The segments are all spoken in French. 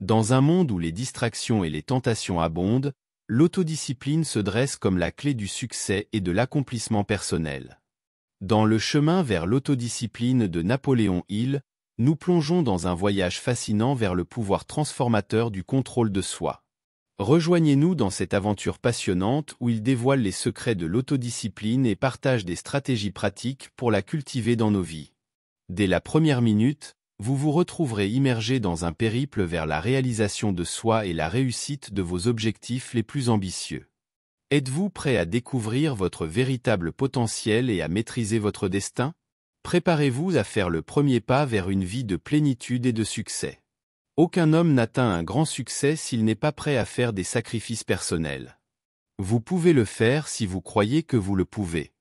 Dans un monde où les distractions et les tentations abondent, l'autodiscipline se dresse comme la clé du succès et de l'accomplissement personnel. Dans le chemin vers l'autodiscipline de Napoléon Hill, nous plongeons dans un voyage fascinant vers le pouvoir transformateur du contrôle de soi. Rejoignez-nous dans cette aventure passionnante où il dévoile les secrets de l'autodiscipline et partage des stratégies pratiques pour la cultiver dans nos vies. Dès la première minute, vous vous retrouverez immergé dans un périple vers la réalisation de soi et la réussite de vos objectifs les plus ambitieux. Êtes-vous prêt à découvrir votre véritable potentiel et à maîtriser votre destin Préparez-vous à faire le premier pas vers une vie de plénitude et de succès. Aucun homme n'atteint un grand succès s'il n'est pas prêt à faire des sacrifices personnels. Vous pouvez le faire si vous croyez que vous le pouvez.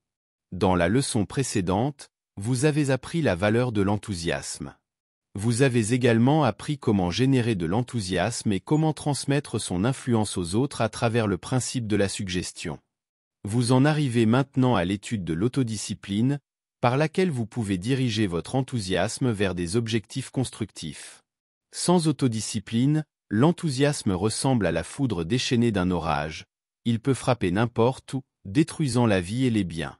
Dans la leçon précédente, vous avez appris la valeur de l'enthousiasme. Vous avez également appris comment générer de l'enthousiasme et comment transmettre son influence aux autres à travers le principe de la suggestion. Vous en arrivez maintenant à l'étude de l'autodiscipline, par laquelle vous pouvez diriger votre enthousiasme vers des objectifs constructifs. Sans autodiscipline, l'enthousiasme ressemble à la foudre déchaînée d'un orage, il peut frapper n'importe où, détruisant la vie et les biens.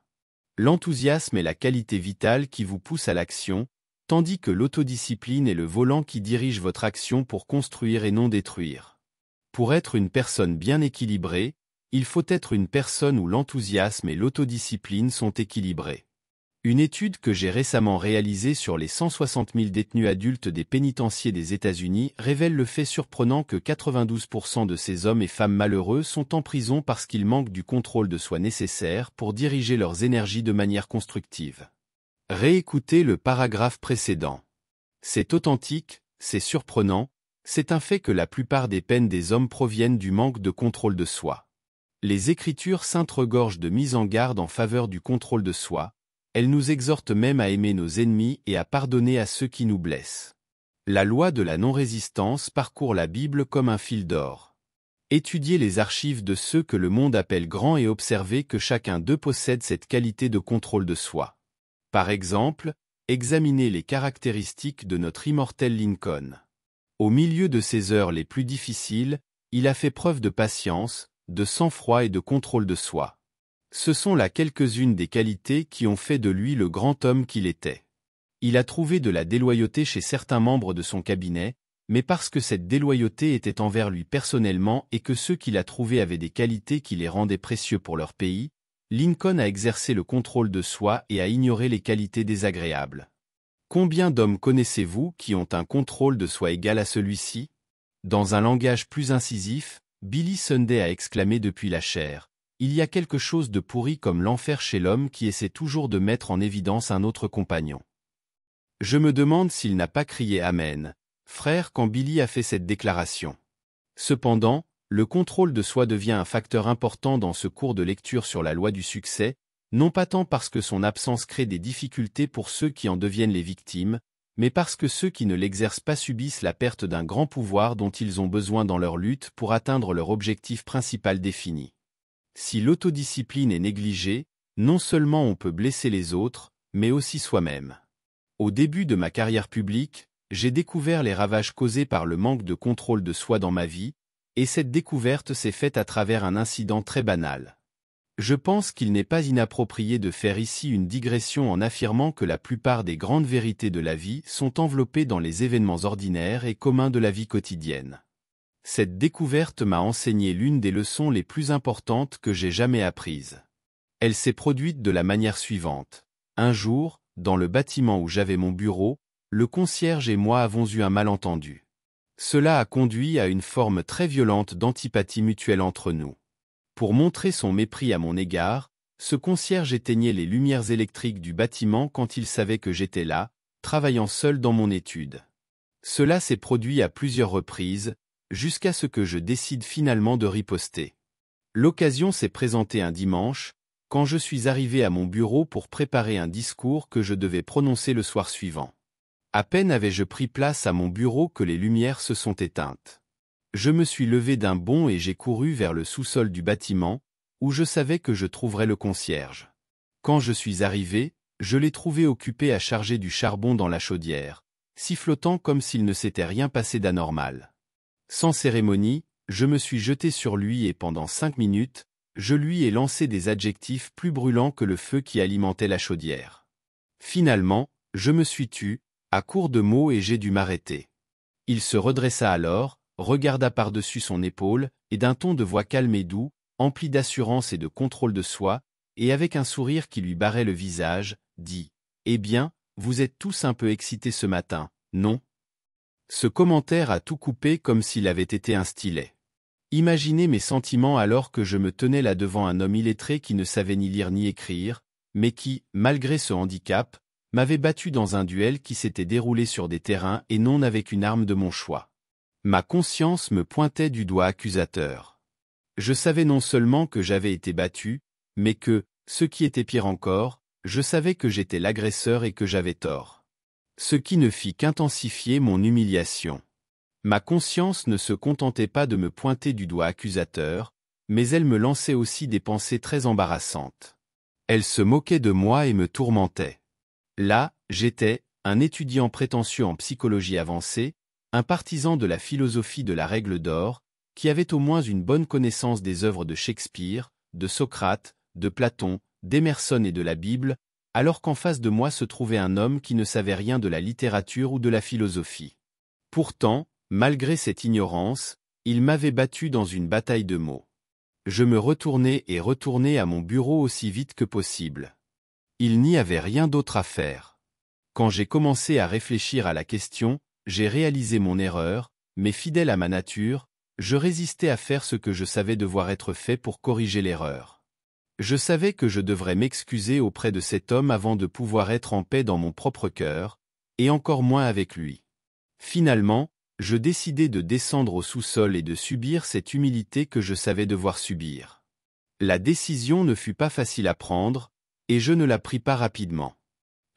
L'enthousiasme est la qualité vitale qui vous pousse à l'action, tandis que l'autodiscipline est le volant qui dirige votre action pour construire et non détruire. Pour être une personne bien équilibrée, il faut être une personne où l'enthousiasme et l'autodiscipline sont équilibrés. Une étude que j'ai récemment réalisée sur les 160 000 détenus adultes des pénitenciers des États-Unis révèle le fait surprenant que 92% de ces hommes et femmes malheureux sont en prison parce qu'ils manquent du contrôle de soi nécessaire pour diriger leurs énergies de manière constructive. Réécoutez le paragraphe précédent. C'est authentique, c'est surprenant, c'est un fait que la plupart des peines des hommes proviennent du manque de contrôle de soi. Les Écritures s'intregorgent de mise en garde en faveur du contrôle de soi, elles nous exhortent même à aimer nos ennemis et à pardonner à ceux qui nous blessent. La loi de la non-résistance parcourt la Bible comme un fil d'or. Étudiez les archives de ceux que le monde appelle grands et observez que chacun d'eux possède cette qualité de contrôle de soi. Par exemple, examinez les caractéristiques de notre immortel Lincoln. Au milieu de ses heures les plus difficiles, il a fait preuve de patience, de sang-froid et de contrôle de soi. Ce sont là quelques-unes des qualités qui ont fait de lui le grand homme qu'il était. Il a trouvé de la déloyauté chez certains membres de son cabinet, mais parce que cette déloyauté était envers lui personnellement et que ceux qu'il a trouvés avaient des qualités qui les rendaient précieux pour leur pays, Lincoln a exercé le contrôle de soi et a ignoré les qualités désagréables. Combien d'hommes connaissez-vous qui ont un contrôle de soi égal à celui-ci Dans un langage plus incisif, Billy Sunday a exclamé depuis la chair, « Il y a quelque chose de pourri comme l'enfer chez l'homme qui essaie toujours de mettre en évidence un autre compagnon. » Je me demande s'il n'a pas crié « Amen », frère quand Billy a fait cette déclaration. Cependant, le contrôle de soi devient un facteur important dans ce cours de lecture sur la loi du succès, non pas tant parce que son absence crée des difficultés pour ceux qui en deviennent les victimes, mais parce que ceux qui ne l'exercent pas subissent la perte d'un grand pouvoir dont ils ont besoin dans leur lutte pour atteindre leur objectif principal défini. Si l'autodiscipline est négligée, non seulement on peut blesser les autres, mais aussi soi-même. Au début de ma carrière publique, j'ai découvert les ravages causés par le manque de contrôle de soi dans ma vie, et cette découverte s'est faite à travers un incident très banal. Je pense qu'il n'est pas inapproprié de faire ici une digression en affirmant que la plupart des grandes vérités de la vie sont enveloppées dans les événements ordinaires et communs de la vie quotidienne. Cette découverte m'a enseigné l'une des leçons les plus importantes que j'ai jamais apprises. Elle s'est produite de la manière suivante. Un jour, dans le bâtiment où j'avais mon bureau, le concierge et moi avons eu un malentendu. Cela a conduit à une forme très violente d'antipathie mutuelle entre nous. Pour montrer son mépris à mon égard, ce concierge éteignait les lumières électriques du bâtiment quand il savait que j'étais là, travaillant seul dans mon étude. Cela s'est produit à plusieurs reprises, jusqu'à ce que je décide finalement de riposter. L'occasion s'est présentée un dimanche, quand je suis arrivé à mon bureau pour préparer un discours que je devais prononcer le soir suivant. À peine avais-je pris place à mon bureau que les lumières se sont éteintes. Je me suis levé d'un bond et j'ai couru vers le sous-sol du bâtiment, où je savais que je trouverais le concierge. Quand je suis arrivé, je l'ai trouvé occupé à charger du charbon dans la chaudière, sifflotant comme s'il ne s'était rien passé d'anormal. Sans cérémonie, je me suis jeté sur lui et pendant cinq minutes, je lui ai lancé des adjectifs plus brûlants que le feu qui alimentait la chaudière. Finalement, je me suis tu, à court de mots et j'ai dû m'arrêter. Il se redressa alors, regarda par-dessus son épaule, et d'un ton de voix calme et doux, empli d'assurance et de contrôle de soi, et avec un sourire qui lui barrait le visage, dit « Eh bien, vous êtes tous un peu excités ce matin, non ?» Ce commentaire a tout coupé comme s'il avait été un stylet. Imaginez mes sentiments alors que je me tenais là devant un homme illettré qui ne savait ni lire ni écrire, mais qui, malgré ce handicap, m'avait battu dans un duel qui s'était déroulé sur des terrains et non avec une arme de mon choix. Ma conscience me pointait du doigt accusateur. Je savais non seulement que j'avais été battu, mais que, ce qui était pire encore, je savais que j'étais l'agresseur et que j'avais tort. Ce qui ne fit qu'intensifier mon humiliation. Ma conscience ne se contentait pas de me pointer du doigt accusateur, mais elle me lançait aussi des pensées très embarrassantes. Elle se moquait de moi et me tourmentait. Là, j'étais, un étudiant prétentieux en psychologie avancée, un partisan de la philosophie de la règle d'or, qui avait au moins une bonne connaissance des œuvres de Shakespeare, de Socrate, de Platon, d'Emerson et de la Bible, alors qu'en face de moi se trouvait un homme qui ne savait rien de la littérature ou de la philosophie. Pourtant, malgré cette ignorance, il m'avait battu dans une bataille de mots. Je me retournai et retournai à mon bureau aussi vite que possible. Il n'y avait rien d'autre à faire. Quand j'ai commencé à réfléchir à la question, j'ai réalisé mon erreur, mais fidèle à ma nature, je résistais à faire ce que je savais devoir être fait pour corriger l'erreur. Je savais que je devrais m'excuser auprès de cet homme avant de pouvoir être en paix dans mon propre cœur, et encore moins avec lui. Finalement, je décidai de descendre au sous-sol et de subir cette humilité que je savais devoir subir. La décision ne fut pas facile à prendre, et je ne la pris pas rapidement.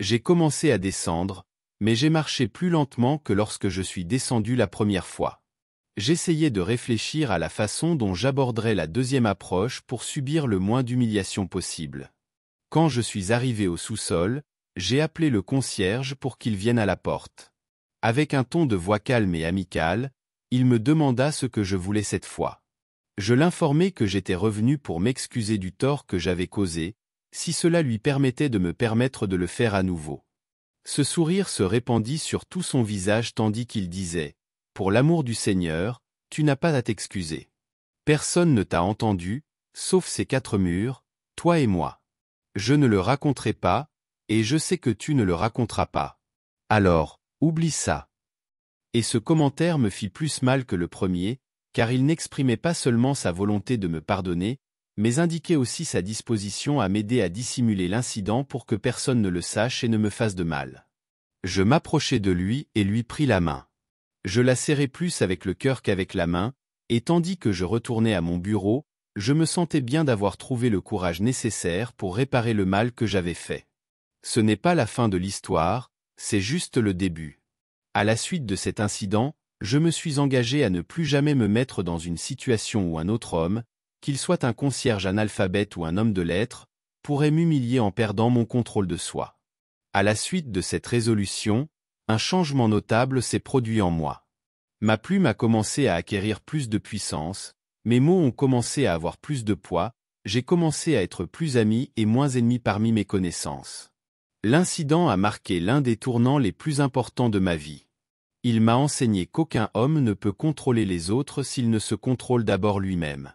J'ai commencé à descendre, mais j'ai marché plus lentement que lorsque je suis descendu la première fois. J'essayais de réfléchir à la façon dont j'aborderais la deuxième approche pour subir le moins d'humiliation possible. Quand je suis arrivé au sous-sol, j'ai appelé le concierge pour qu'il vienne à la porte. Avec un ton de voix calme et amical, il me demanda ce que je voulais cette fois. Je l'informai que j'étais revenu pour m'excuser du tort que j'avais causé, si cela lui permettait de me permettre de le faire à nouveau. Ce sourire se répandit sur tout son visage tandis qu'il disait « Pour l'amour du Seigneur, tu n'as pas à t'excuser. Personne ne t'a entendu, sauf ces quatre murs, toi et moi. Je ne le raconterai pas, et je sais que tu ne le raconteras pas. Alors, oublie ça. » Et ce commentaire me fit plus mal que le premier, car il n'exprimait pas seulement sa volonté de me pardonner, mais indiquait aussi sa disposition à m'aider à dissimuler l'incident pour que personne ne le sache et ne me fasse de mal. Je m'approchai de lui et lui pris la main. Je la serrai plus avec le cœur qu'avec la main, et tandis que je retournais à mon bureau, je me sentais bien d'avoir trouvé le courage nécessaire pour réparer le mal que j'avais fait. Ce n'est pas la fin de l'histoire, c'est juste le début. À la suite de cet incident, je me suis engagé à ne plus jamais me mettre dans une situation où un autre homme, qu'il soit un concierge analphabète ou un homme de lettres, pourrait m'humilier en perdant mon contrôle de soi. À la suite de cette résolution, un changement notable s'est produit en moi. Ma plume a commencé à acquérir plus de puissance, mes mots ont commencé à avoir plus de poids, j'ai commencé à être plus ami et moins ennemi parmi mes connaissances. L'incident a marqué l'un des tournants les plus importants de ma vie. Il m'a enseigné qu'aucun homme ne peut contrôler les autres s'il ne se contrôle d'abord lui-même.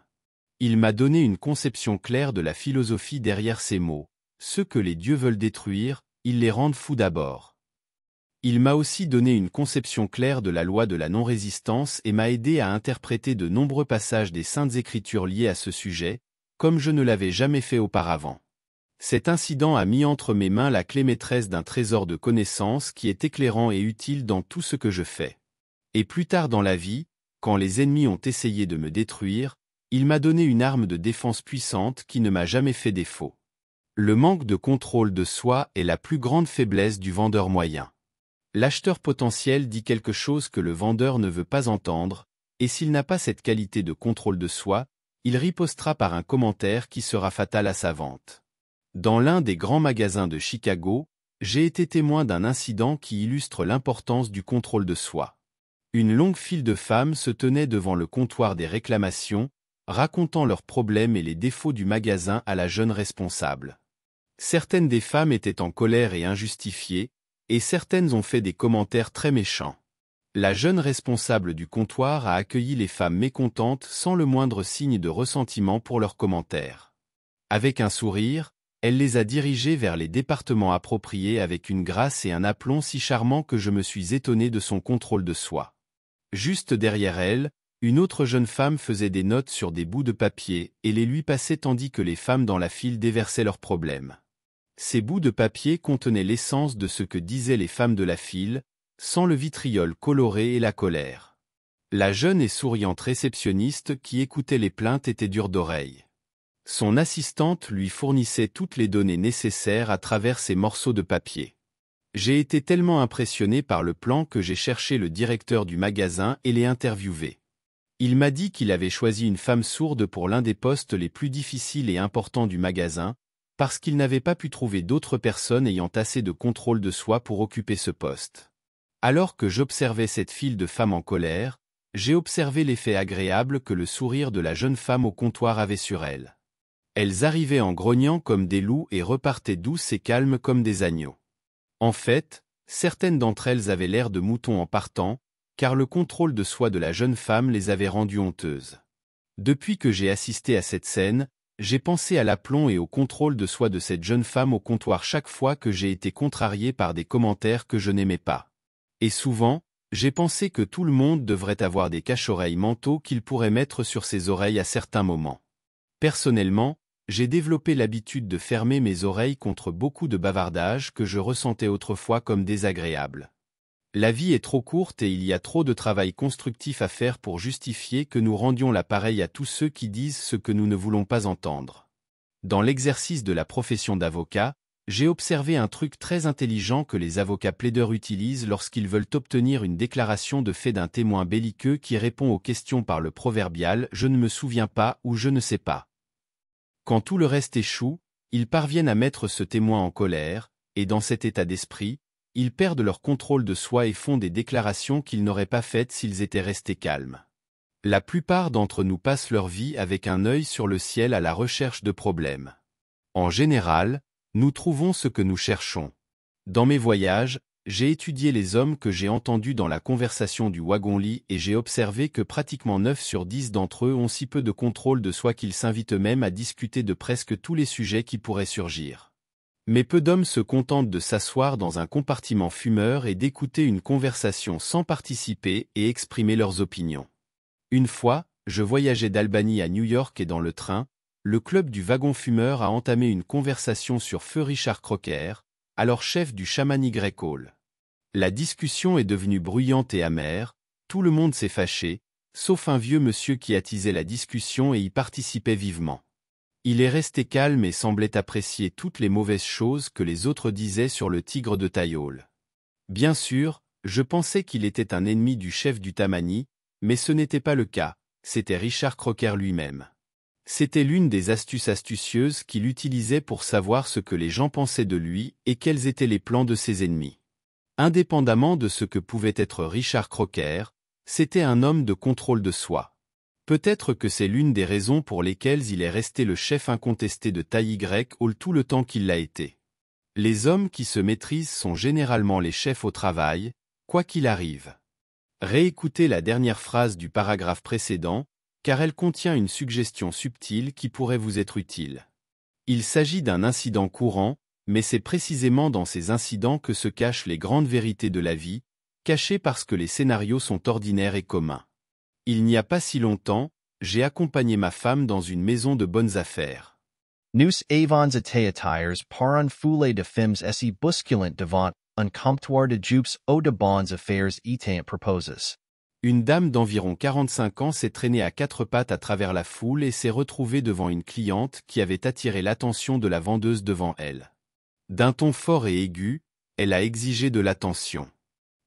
Il m'a donné une conception claire de la philosophie derrière ces mots. Ceux que les dieux veulent détruire, ils les rendent fous d'abord. Il m'a aussi donné une conception claire de la loi de la non-résistance et m'a aidé à interpréter de nombreux passages des saintes écritures liés à ce sujet, comme je ne l'avais jamais fait auparavant. Cet incident a mis entre mes mains la clé maîtresse d'un trésor de connaissances qui est éclairant et utile dans tout ce que je fais. Et plus tard dans la vie, quand les ennemis ont essayé de me détruire, il m'a donné une arme de défense puissante qui ne m'a jamais fait défaut. Le manque de contrôle de soi est la plus grande faiblesse du vendeur moyen. L'acheteur potentiel dit quelque chose que le vendeur ne veut pas entendre, et s'il n'a pas cette qualité de contrôle de soi, il ripostera par un commentaire qui sera fatal à sa vente. Dans l'un des grands magasins de Chicago, j'ai été témoin d'un incident qui illustre l'importance du contrôle de soi. Une longue file de femmes se tenait devant le comptoir des réclamations, racontant leurs problèmes et les défauts du magasin à la jeune responsable. Certaines des femmes étaient en colère et injustifiées, et certaines ont fait des commentaires très méchants. La jeune responsable du comptoir a accueilli les femmes mécontentes sans le moindre signe de ressentiment pour leurs commentaires. Avec un sourire, elle les a dirigées vers les départements appropriés avec une grâce et un aplomb si charmant que je me suis étonné de son contrôle de soi. Juste derrière elle, une autre jeune femme faisait des notes sur des bouts de papier et les lui passait tandis que les femmes dans la file déversaient leurs problèmes. Ces bouts de papier contenaient l'essence de ce que disaient les femmes de la file, sans le vitriol coloré et la colère. La jeune et souriante réceptionniste qui écoutait les plaintes était dure d'oreille. Son assistante lui fournissait toutes les données nécessaires à travers ces morceaux de papier. J'ai été tellement impressionné par le plan que j'ai cherché le directeur du magasin et l'ai interviewé. Il m'a dit qu'il avait choisi une femme sourde pour l'un des postes les plus difficiles et importants du magasin, parce qu'il n'avait pas pu trouver d'autres personnes ayant assez de contrôle de soi pour occuper ce poste. Alors que j'observais cette file de femmes en colère, j'ai observé l'effet agréable que le sourire de la jeune femme au comptoir avait sur elles. Elles arrivaient en grognant comme des loups et repartaient douces et calmes comme des agneaux. En fait, certaines d'entre elles avaient l'air de moutons en partant, car le contrôle de soi de la jeune femme les avait rendues honteuses. Depuis que j'ai assisté à cette scène, j'ai pensé à l'aplomb et au contrôle de soi de cette jeune femme au comptoir chaque fois que j'ai été contrarié par des commentaires que je n'aimais pas. Et souvent, j'ai pensé que tout le monde devrait avoir des cache-oreilles mentaux qu'il pourrait mettre sur ses oreilles à certains moments. Personnellement, j'ai développé l'habitude de fermer mes oreilles contre beaucoup de bavardages que je ressentais autrefois comme désagréables. La vie est trop courte et il y a trop de travail constructif à faire pour justifier que nous rendions l'appareil à tous ceux qui disent ce que nous ne voulons pas entendre. Dans l'exercice de la profession d'avocat, j'ai observé un truc très intelligent que les avocats plaideurs utilisent lorsqu'ils veulent obtenir une déclaration de fait d'un témoin belliqueux qui répond aux questions par le proverbial « je ne me souviens pas » ou « je ne sais pas ». Quand tout le reste échoue, ils parviennent à mettre ce témoin en colère, et dans cet état d'esprit, ils perdent leur contrôle de soi et font des déclarations qu'ils n'auraient pas faites s'ils étaient restés calmes. La plupart d'entre nous passent leur vie avec un œil sur le ciel à la recherche de problèmes. En général, nous trouvons ce que nous cherchons. Dans mes voyages, j'ai étudié les hommes que j'ai entendus dans la conversation du wagon-lit et j'ai observé que pratiquement 9 sur 10 d'entre eux ont si peu de contrôle de soi qu'ils s'invitent eux-mêmes à discuter de presque tous les sujets qui pourraient surgir mais peu d'hommes se contentent de s'asseoir dans un compartiment fumeur et d'écouter une conversation sans participer et exprimer leurs opinions. Une fois, je voyageais d'Albanie à New York et dans le train, le club du wagon fumeur a entamé une conversation sur feu Richard Crocker, alors chef du chamani Grec Hall. La discussion est devenue bruyante et amère, tout le monde s'est fâché, sauf un vieux monsieur qui attisait la discussion et y participait vivement. Il est resté calme et semblait apprécier toutes les mauvaises choses que les autres disaient sur le tigre de Tayol. Bien sûr, je pensais qu'il était un ennemi du chef du Tamani, mais ce n'était pas le cas, c'était Richard Crocker lui-même. C'était l'une des astuces astucieuses qu'il utilisait pour savoir ce que les gens pensaient de lui et quels étaient les plans de ses ennemis. Indépendamment de ce que pouvait être Richard Crocker, c'était un homme de contrôle de soi. Peut-être que c'est l'une des raisons pour lesquelles il est resté le chef incontesté de taille Y au tout le temps qu'il l'a été. Les hommes qui se maîtrisent sont généralement les chefs au travail, quoi qu'il arrive. Réécoutez la dernière phrase du paragraphe précédent, car elle contient une suggestion subtile qui pourrait vous être utile. Il s'agit d'un incident courant, mais c'est précisément dans ces incidents que se cachent les grandes vérités de la vie, cachées parce que les scénarios sont ordinaires et communs. Il n'y a pas si longtemps, j'ai accompagné ma femme dans une maison de bonnes affaires. Une dame d'environ 45 ans s'est traînée à quatre pattes à travers la foule et s'est retrouvée devant une cliente qui avait attiré l'attention de la vendeuse devant elle. D'un ton fort et aigu, elle a exigé de l'attention.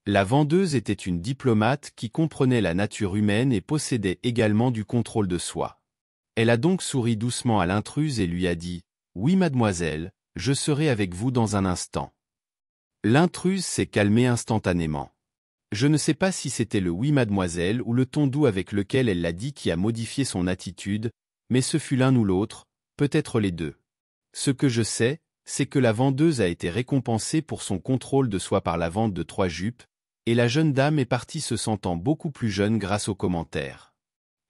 La vendeuse était une diplomate qui comprenait la nature humaine et possédait également du contrôle de soi. Elle a donc souri doucement à l'intruse et lui a dit « Oui mademoiselle, je serai avec vous dans un instant. » L'intruse s'est calmée instantanément. Je ne sais pas si c'était le « oui mademoiselle » ou le ton doux avec lequel elle l'a dit qui a modifié son attitude, mais ce fut l'un ou l'autre, peut-être les deux. Ce que je sais, c'est que la vendeuse a été récompensée pour son contrôle de soi par la vente de trois jupes, et la jeune dame est partie se sentant beaucoup plus jeune grâce aux commentaires.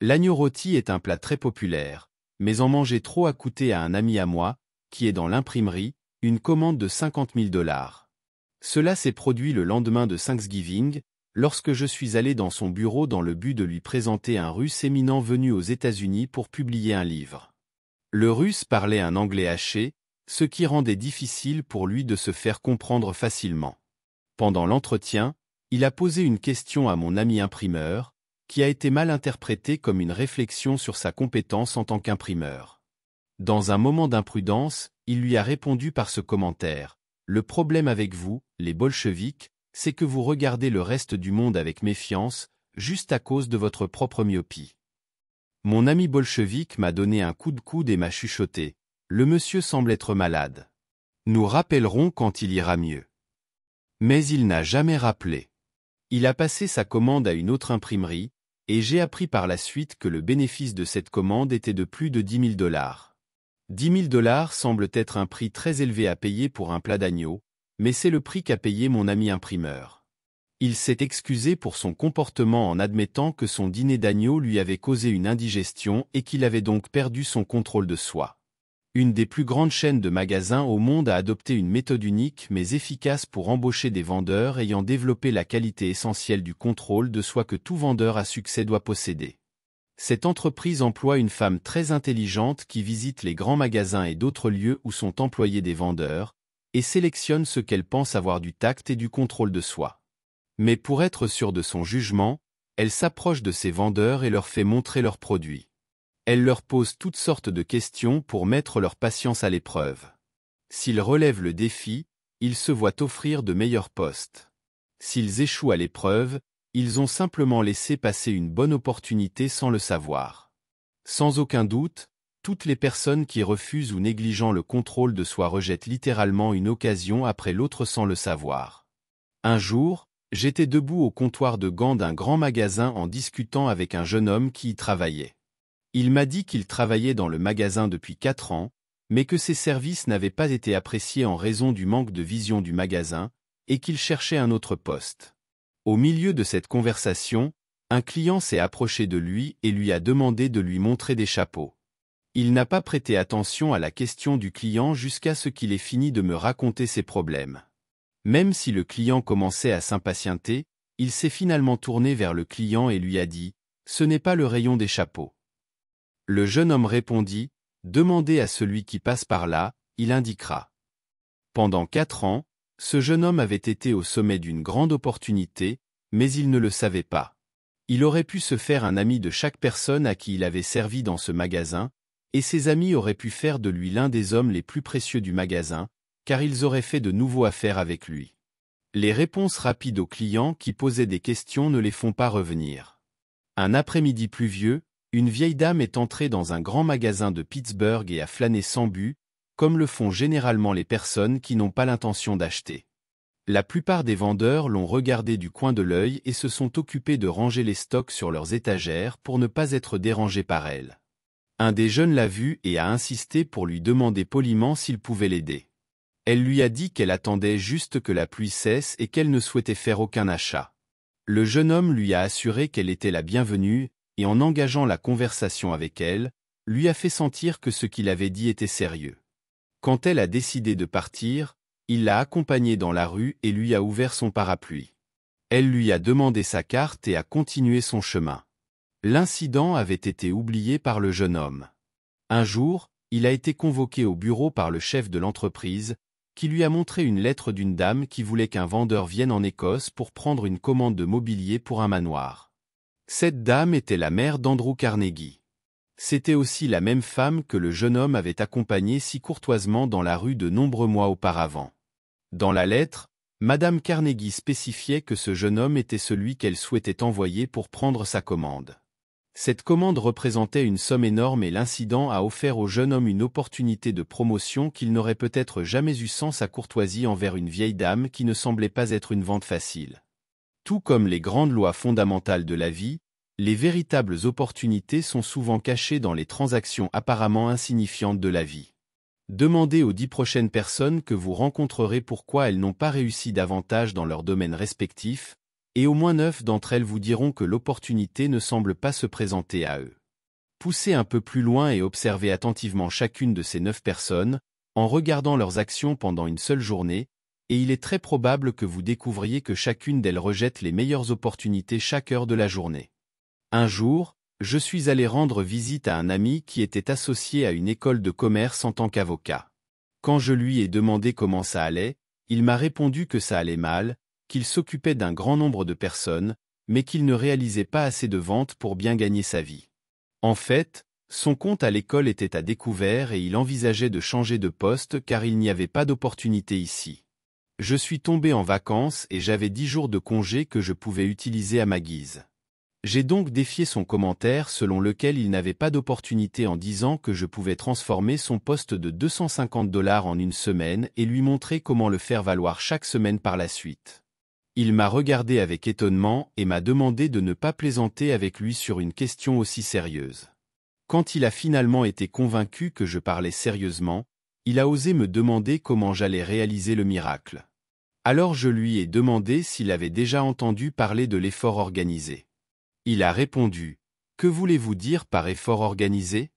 L'agneau rôti est un plat très populaire, mais en manger trop a coûté à un ami à moi, qui est dans l'imprimerie, une commande de 50 000 dollars. Cela s'est produit le lendemain de Thanksgiving, lorsque je suis allé dans son bureau dans le but de lui présenter un russe éminent venu aux États-Unis pour publier un livre. Le russe parlait un anglais haché, ce qui rendait difficile pour lui de se faire comprendre facilement. Pendant l'entretien, il a posé une question à mon ami imprimeur, qui a été mal interprétée comme une réflexion sur sa compétence en tant qu'imprimeur. Dans un moment d'imprudence, il lui a répondu par ce commentaire. Le problème avec vous, les bolcheviques, c'est que vous regardez le reste du monde avec méfiance, juste à cause de votre propre myopie. Mon ami bolchevique m'a donné un coup de coude et m'a chuchoté. Le monsieur semble être malade. Nous rappellerons quand il ira mieux. Mais il n'a jamais rappelé. Il a passé sa commande à une autre imprimerie, et j'ai appris par la suite que le bénéfice de cette commande était de plus de 10 000 dollars. 10 000 dollars semble être un prix très élevé à payer pour un plat d'agneau, mais c'est le prix qu'a payé mon ami imprimeur. Il s'est excusé pour son comportement en admettant que son dîner d'agneau lui avait causé une indigestion et qu'il avait donc perdu son contrôle de soi une des plus grandes chaînes de magasins au monde a adopté une méthode unique mais efficace pour embaucher des vendeurs ayant développé la qualité essentielle du contrôle de soi que tout vendeur à succès doit posséder. Cette entreprise emploie une femme très intelligente qui visite les grands magasins et d'autres lieux où sont employés des vendeurs, et sélectionne ce qu'elle pense avoir du tact et du contrôle de soi. Mais pour être sûre de son jugement, elle s'approche de ces vendeurs et leur fait montrer leurs produits elle leur pose toutes sortes de questions pour mettre leur patience à l'épreuve. S'ils relèvent le défi, ils se voient offrir de meilleurs postes. S'ils échouent à l'épreuve, ils ont simplement laissé passer une bonne opportunité sans le savoir. Sans aucun doute, toutes les personnes qui refusent ou négligeant le contrôle de soi rejettent littéralement une occasion après l'autre sans le savoir. Un jour, j'étais debout au comptoir de gants d'un grand magasin en discutant avec un jeune homme qui y travaillait. Il m'a dit qu'il travaillait dans le magasin depuis quatre ans, mais que ses services n'avaient pas été appréciés en raison du manque de vision du magasin, et qu'il cherchait un autre poste. Au milieu de cette conversation, un client s'est approché de lui et lui a demandé de lui montrer des chapeaux. Il n'a pas prêté attention à la question du client jusqu'à ce qu'il ait fini de me raconter ses problèmes. Même si le client commençait à s'impatienter, il s'est finalement tourné vers le client et lui a dit « Ce n'est pas le rayon des chapeaux. Le jeune homme répondit, Demandez à celui qui passe par là, il indiquera. Pendant quatre ans, ce jeune homme avait été au sommet d'une grande opportunité, mais il ne le savait pas. Il aurait pu se faire un ami de chaque personne à qui il avait servi dans ce magasin, et ses amis auraient pu faire de lui l'un des hommes les plus précieux du magasin, car ils auraient fait de nouveaux affaires avec lui. Les réponses rapides aux clients qui posaient des questions ne les font pas revenir. Un après-midi pluvieux, une vieille dame est entrée dans un grand magasin de Pittsburgh et a flâné sans but, comme le font généralement les personnes qui n'ont pas l'intention d'acheter. La plupart des vendeurs l'ont regardée du coin de l'œil et se sont occupés de ranger les stocks sur leurs étagères pour ne pas être dérangés par elle. Un des jeunes l'a vue et a insisté pour lui demander poliment s'il pouvait l'aider. Elle lui a dit qu'elle attendait juste que la pluie cesse et qu'elle ne souhaitait faire aucun achat. Le jeune homme lui a assuré qu'elle était la bienvenue et en engageant la conversation avec elle, lui a fait sentir que ce qu'il avait dit était sérieux. Quand elle a décidé de partir, il l'a accompagnée dans la rue et lui a ouvert son parapluie. Elle lui a demandé sa carte et a continué son chemin. L'incident avait été oublié par le jeune homme. Un jour, il a été convoqué au bureau par le chef de l'entreprise, qui lui a montré une lettre d'une dame qui voulait qu'un vendeur vienne en Écosse pour prendre une commande de mobilier pour un manoir. Cette dame était la mère d'Andrew Carnegie. C'était aussi la même femme que le jeune homme avait accompagnée si courtoisement dans la rue de nombreux mois auparavant. Dans la lettre, Madame Carnegie spécifiait que ce jeune homme était celui qu'elle souhaitait envoyer pour prendre sa commande. Cette commande représentait une somme énorme et l'incident a offert au jeune homme une opportunité de promotion qu'il n'aurait peut-être jamais eu sans sa courtoisie envers une vieille dame qui ne semblait pas être une vente facile. Tout comme les grandes lois fondamentales de la vie, les véritables opportunités sont souvent cachées dans les transactions apparemment insignifiantes de la vie. Demandez aux dix prochaines personnes que vous rencontrerez pourquoi elles n'ont pas réussi davantage dans leur domaine respectif, et au moins neuf d'entre elles vous diront que l'opportunité ne semble pas se présenter à eux. Poussez un peu plus loin et observez attentivement chacune de ces neuf personnes, en regardant leurs actions pendant une seule journée, et il est très probable que vous découvriez que chacune d'elles rejette les meilleures opportunités chaque heure de la journée. Un jour, je suis allé rendre visite à un ami qui était associé à une école de commerce en tant qu'avocat. Quand je lui ai demandé comment ça allait, il m'a répondu que ça allait mal, qu'il s'occupait d'un grand nombre de personnes, mais qu'il ne réalisait pas assez de ventes pour bien gagner sa vie. En fait, son compte à l'école était à découvert et il envisageait de changer de poste car il n'y avait pas d'opportunité ici. Je suis tombé en vacances et j'avais dix jours de congé que je pouvais utiliser à ma guise. J'ai donc défié son commentaire selon lequel il n'avait pas d'opportunité en disant que je pouvais transformer son poste de 250 dollars en une semaine et lui montrer comment le faire valoir chaque semaine par la suite. Il m'a regardé avec étonnement et m'a demandé de ne pas plaisanter avec lui sur une question aussi sérieuse. Quand il a finalement été convaincu que je parlais sérieusement, il a osé me demander comment j'allais réaliser le miracle. Alors je lui ai demandé s'il avait déjà entendu parler de l'effort organisé. Il a répondu, « Que voulez-vous dire par effort organisé ?»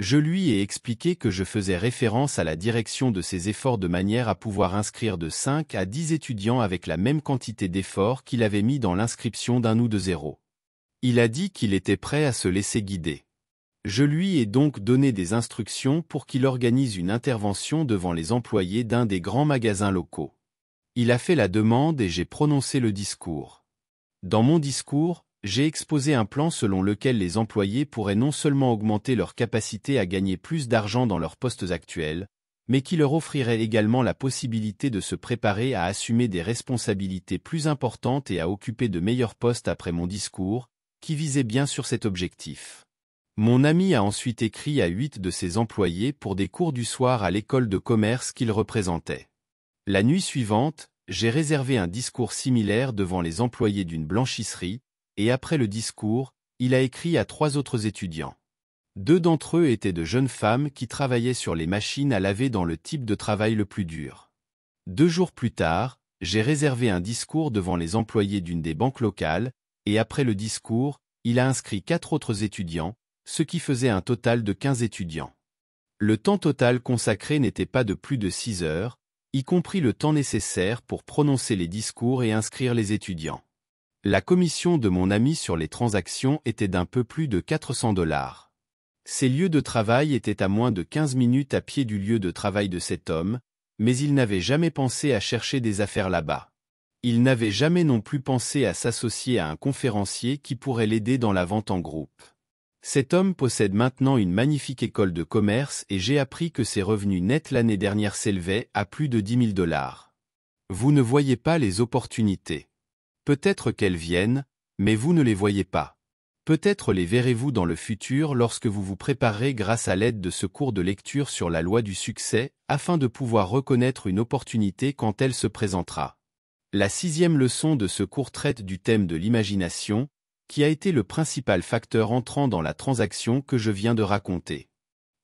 Je lui ai expliqué que je faisais référence à la direction de ses efforts de manière à pouvoir inscrire de 5 à 10 étudiants avec la même quantité d'efforts qu'il avait mis dans l'inscription d'un ou de zéro. Il a dit qu'il était prêt à se laisser guider. Je lui ai donc donné des instructions pour qu'il organise une intervention devant les employés d'un des grands magasins locaux. Il a fait la demande et j'ai prononcé le discours. Dans mon discours, j'ai exposé un plan selon lequel les employés pourraient non seulement augmenter leur capacité à gagner plus d'argent dans leurs postes actuels, mais qui leur offrirait également la possibilité de se préparer à assumer des responsabilités plus importantes et à occuper de meilleurs postes après mon discours, qui visait bien sur cet objectif. Mon ami a ensuite écrit à huit de ses employés pour des cours du soir à l'école de commerce qu'il représentait. La nuit suivante, j'ai réservé un discours similaire devant les employés d'une blanchisserie, et après le discours, il a écrit à trois autres étudiants. Deux d'entre eux étaient de jeunes femmes qui travaillaient sur les machines à laver dans le type de travail le plus dur. Deux jours plus tard, j'ai réservé un discours devant les employés d'une des banques locales, et après le discours, il a inscrit quatre autres étudiants, ce qui faisait un total de quinze étudiants. Le temps total consacré n'était pas de plus de six heures, y compris le temps nécessaire pour prononcer les discours et inscrire les étudiants. La commission de mon ami sur les transactions était d'un peu plus de 400 dollars. Ses lieux de travail étaient à moins de 15 minutes à pied du lieu de travail de cet homme, mais il n'avait jamais pensé à chercher des affaires là-bas. Il n'avait jamais non plus pensé à s'associer à un conférencier qui pourrait l'aider dans la vente en groupe. Cet homme possède maintenant une magnifique école de commerce et j'ai appris que ses revenus nets l'année dernière s'élevaient à plus de 10 000 dollars. Vous ne voyez pas les opportunités. Peut-être qu'elles viennent, mais vous ne les voyez pas. Peut-être les verrez-vous dans le futur lorsque vous vous préparez grâce à l'aide de ce cours de lecture sur la loi du succès, afin de pouvoir reconnaître une opportunité quand elle se présentera. La sixième leçon de ce cours traite du thème de l'imagination, qui a été le principal facteur entrant dans la transaction que je viens de raconter.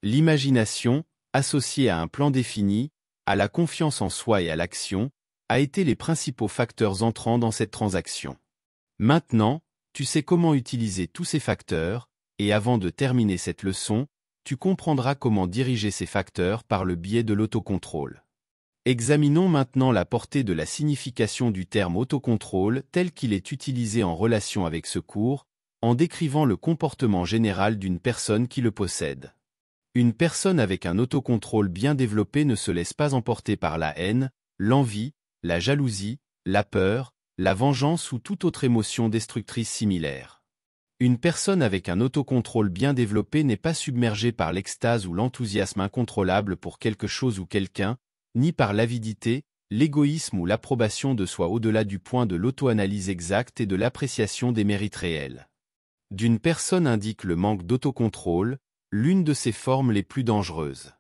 L'imagination, associée à un plan défini, à la confiance en soi et à l'action, a été les principaux facteurs entrants dans cette transaction. Maintenant, tu sais comment utiliser tous ces facteurs, et avant de terminer cette leçon, tu comprendras comment diriger ces facteurs par le biais de l'autocontrôle. Examinons maintenant la portée de la signification du terme autocontrôle tel qu'il est utilisé en relation avec ce cours, en décrivant le comportement général d'une personne qui le possède. Une personne avec un autocontrôle bien développé ne se laisse pas emporter par la haine, l'envie, la jalousie, la peur, la vengeance ou toute autre émotion destructrice similaire. Une personne avec un autocontrôle bien développé n'est pas submergée par l'extase ou l'enthousiasme incontrôlable pour quelque chose ou quelqu'un, ni par l'avidité, l'égoïsme ou l'approbation de soi au-delà du point de l'auto-analyse exacte et de l'appréciation des mérites réels. D'une personne indique le manque d'autocontrôle, l'une de ses formes les plus dangereuses.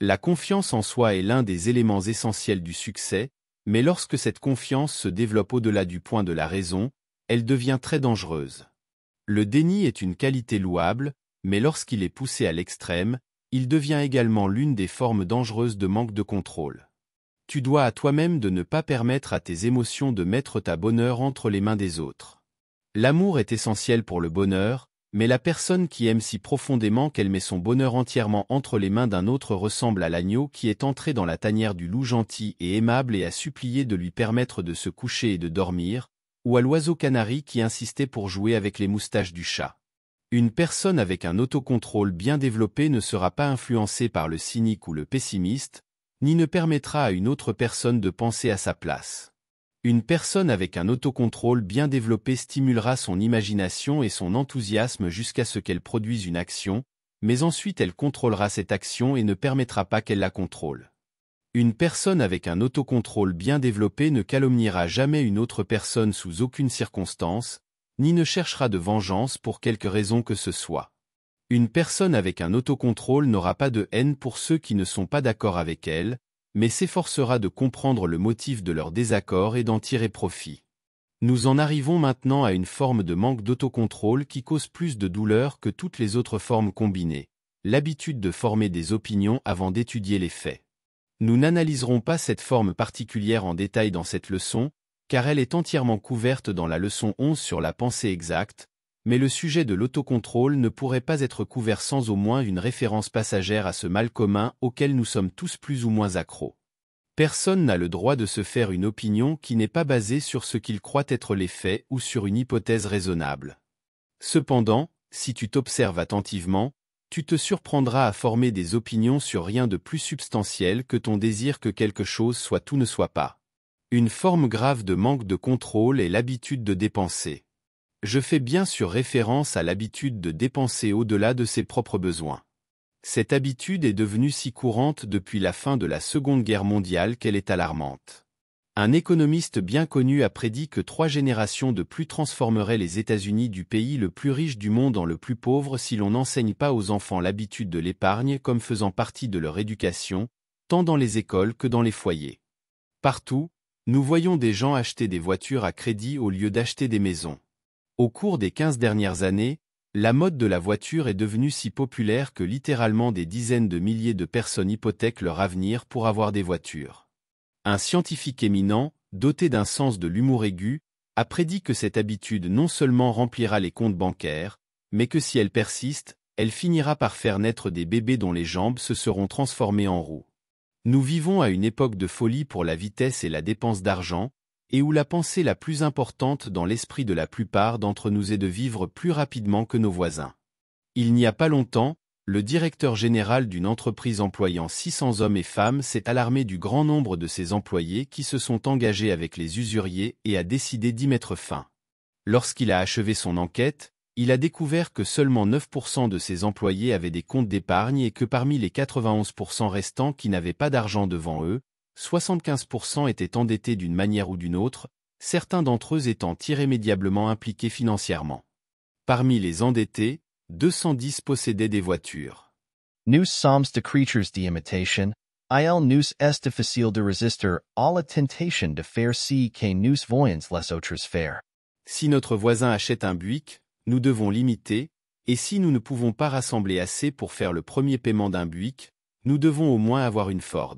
La confiance en soi est l'un des éléments essentiels du succès, mais lorsque cette confiance se développe au-delà du point de la raison, elle devient très dangereuse. Le déni est une qualité louable, mais lorsqu'il est poussé à l'extrême, il devient également l'une des formes dangereuses de manque de contrôle. Tu dois à toi-même de ne pas permettre à tes émotions de mettre ta bonheur entre les mains des autres. L'amour est essentiel pour le bonheur, mais la personne qui aime si profondément qu'elle met son bonheur entièrement entre les mains d'un autre ressemble à l'agneau qui est entré dans la tanière du loup gentil et aimable et a supplié de lui permettre de se coucher et de dormir, ou à l'oiseau canari qui insistait pour jouer avec les moustaches du chat. Une personne avec un autocontrôle bien développé ne sera pas influencée par le cynique ou le pessimiste, ni ne permettra à une autre personne de penser à sa place. Une personne avec un autocontrôle bien développé stimulera son imagination et son enthousiasme jusqu'à ce qu'elle produise une action, mais ensuite elle contrôlera cette action et ne permettra pas qu'elle la contrôle. Une personne avec un autocontrôle bien développé ne calomniera jamais une autre personne sous aucune circonstance, ni ne cherchera de vengeance pour quelque raison que ce soit. Une personne avec un autocontrôle n'aura pas de haine pour ceux qui ne sont pas d'accord avec elle, mais s'efforcera de comprendre le motif de leur désaccord et d'en tirer profit. Nous en arrivons maintenant à une forme de manque d'autocontrôle qui cause plus de douleur que toutes les autres formes combinées, l'habitude de former des opinions avant d'étudier les faits. Nous n'analyserons pas cette forme particulière en détail dans cette leçon, car elle est entièrement couverte dans la leçon 11 sur la pensée exacte, mais le sujet de l'autocontrôle ne pourrait pas être couvert sans au moins une référence passagère à ce mal commun auquel nous sommes tous plus ou moins accros. Personne n'a le droit de se faire une opinion qui n'est pas basée sur ce qu'il croit être les faits ou sur une hypothèse raisonnable. Cependant, si tu t'observes attentivement, tu te surprendras à former des opinions sur rien de plus substantiel que ton désir que quelque chose soit ou ne soit pas. Une forme grave de manque de contrôle est l'habitude de dépenser. Je fais bien sûr référence à l'habitude de dépenser au-delà de ses propres besoins. Cette habitude est devenue si courante depuis la fin de la Seconde Guerre mondiale qu'elle est alarmante. Un économiste bien connu a prédit que trois générations de plus transformeraient les États-Unis du pays le plus riche du monde en le plus pauvre si l'on n'enseigne pas aux enfants l'habitude de l'épargne comme faisant partie de leur éducation, tant dans les écoles que dans les foyers. Partout, nous voyons des gens acheter des voitures à crédit au lieu d'acheter des maisons. Au cours des 15 dernières années, la mode de la voiture est devenue si populaire que littéralement des dizaines de milliers de personnes hypothèquent leur avenir pour avoir des voitures. Un scientifique éminent, doté d'un sens de l'humour aigu, a prédit que cette habitude non seulement remplira les comptes bancaires, mais que si elle persiste, elle finira par faire naître des bébés dont les jambes se seront transformées en roues. Nous vivons à une époque de folie pour la vitesse et la dépense d'argent, et où la pensée la plus importante dans l'esprit de la plupart d'entre nous est de vivre plus rapidement que nos voisins. Il n'y a pas longtemps, le directeur général d'une entreprise employant 600 hommes et femmes s'est alarmé du grand nombre de ses employés qui se sont engagés avec les usuriers et a décidé d'y mettre fin. Lorsqu'il a achevé son enquête, il a découvert que seulement 9% de ses employés avaient des comptes d'épargne et que parmi les 91% restants qui n'avaient pas d'argent devant eux, 75% étaient endettés d'une manière ou d'une autre, certains d'entre eux étant irrémédiablement impliqués financièrement. Parmi les endettés, 210 possédaient des voitures. Nous sommes de il nous est difficile de résister à la tentation de faire nous voyons les autres faire. Si notre voisin achète un Buick, nous devons limiter, et si nous ne pouvons pas rassembler assez pour faire le premier paiement d'un Buick, nous devons au moins avoir une Ford.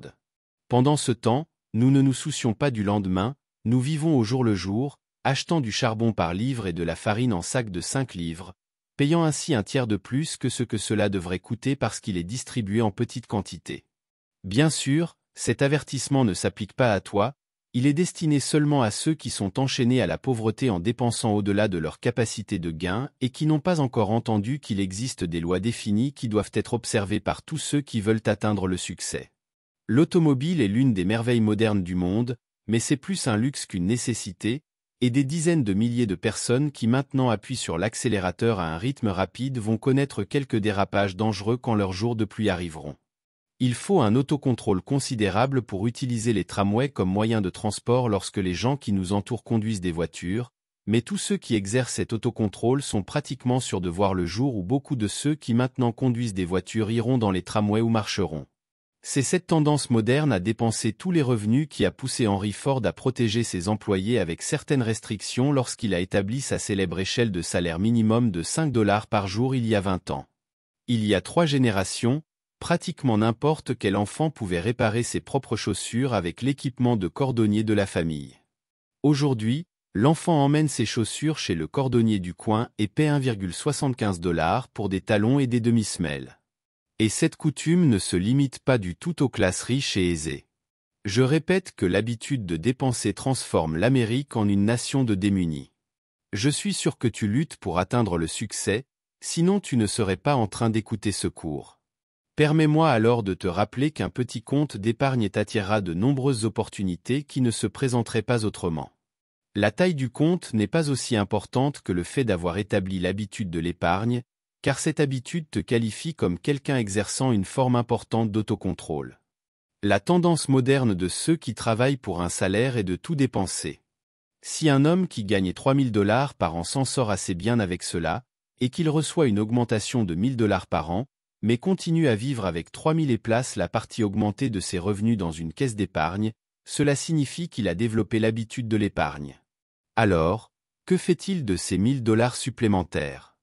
Pendant ce temps, nous ne nous soucions pas du lendemain, nous vivons au jour le jour, achetant du charbon par livre et de la farine en sac de 5 livres, payant ainsi un tiers de plus que ce que cela devrait coûter parce qu'il est distribué en petite quantité. Bien sûr, cet avertissement ne s'applique pas à toi, il est destiné seulement à ceux qui sont enchaînés à la pauvreté en dépensant au-delà de leur capacité de gain et qui n'ont pas encore entendu qu'il existe des lois définies qui doivent être observées par tous ceux qui veulent atteindre le succès. L'automobile est l'une des merveilles modernes du monde, mais c'est plus un luxe qu'une nécessité, et des dizaines de milliers de personnes qui maintenant appuient sur l'accélérateur à un rythme rapide vont connaître quelques dérapages dangereux quand leurs jours de pluie arriveront. Il faut un autocontrôle considérable pour utiliser les tramways comme moyen de transport lorsque les gens qui nous entourent conduisent des voitures, mais tous ceux qui exercent cet autocontrôle sont pratiquement sûrs de voir le jour où beaucoup de ceux qui maintenant conduisent des voitures iront dans les tramways ou marcheront. C'est cette tendance moderne à dépenser tous les revenus qui a poussé Henry Ford à protéger ses employés avec certaines restrictions lorsqu'il a établi sa célèbre échelle de salaire minimum de 5 dollars par jour il y a 20 ans. Il y a trois générations, pratiquement n'importe quel enfant pouvait réparer ses propres chaussures avec l'équipement de cordonnier de la famille. Aujourd'hui, l'enfant emmène ses chaussures chez le cordonnier du coin et paie 1,75 dollars pour des talons et des demi-semelles. Et cette coutume ne se limite pas du tout aux classes riches et aisées. Je répète que l'habitude de dépenser transforme l'Amérique en une nation de démunis. Je suis sûr que tu luttes pour atteindre le succès, sinon tu ne serais pas en train d'écouter ce cours. Permets-moi alors de te rappeler qu'un petit compte d'épargne t'attirera de nombreuses opportunités qui ne se présenteraient pas autrement. La taille du compte n'est pas aussi importante que le fait d'avoir établi l'habitude de l'épargne, car cette habitude te qualifie comme quelqu'un exerçant une forme importante d'autocontrôle. La tendance moderne de ceux qui travaillent pour un salaire est de tout dépenser. Si un homme qui gagne 3000 dollars par an s'en sort assez bien avec cela, et qu'il reçoit une augmentation de 1000 dollars par an, mais continue à vivre avec 3000 et place la partie augmentée de ses revenus dans une caisse d'épargne, cela signifie qu'il a développé l'habitude de l'épargne. Alors, que fait-il de ces 1000 dollars supplémentaires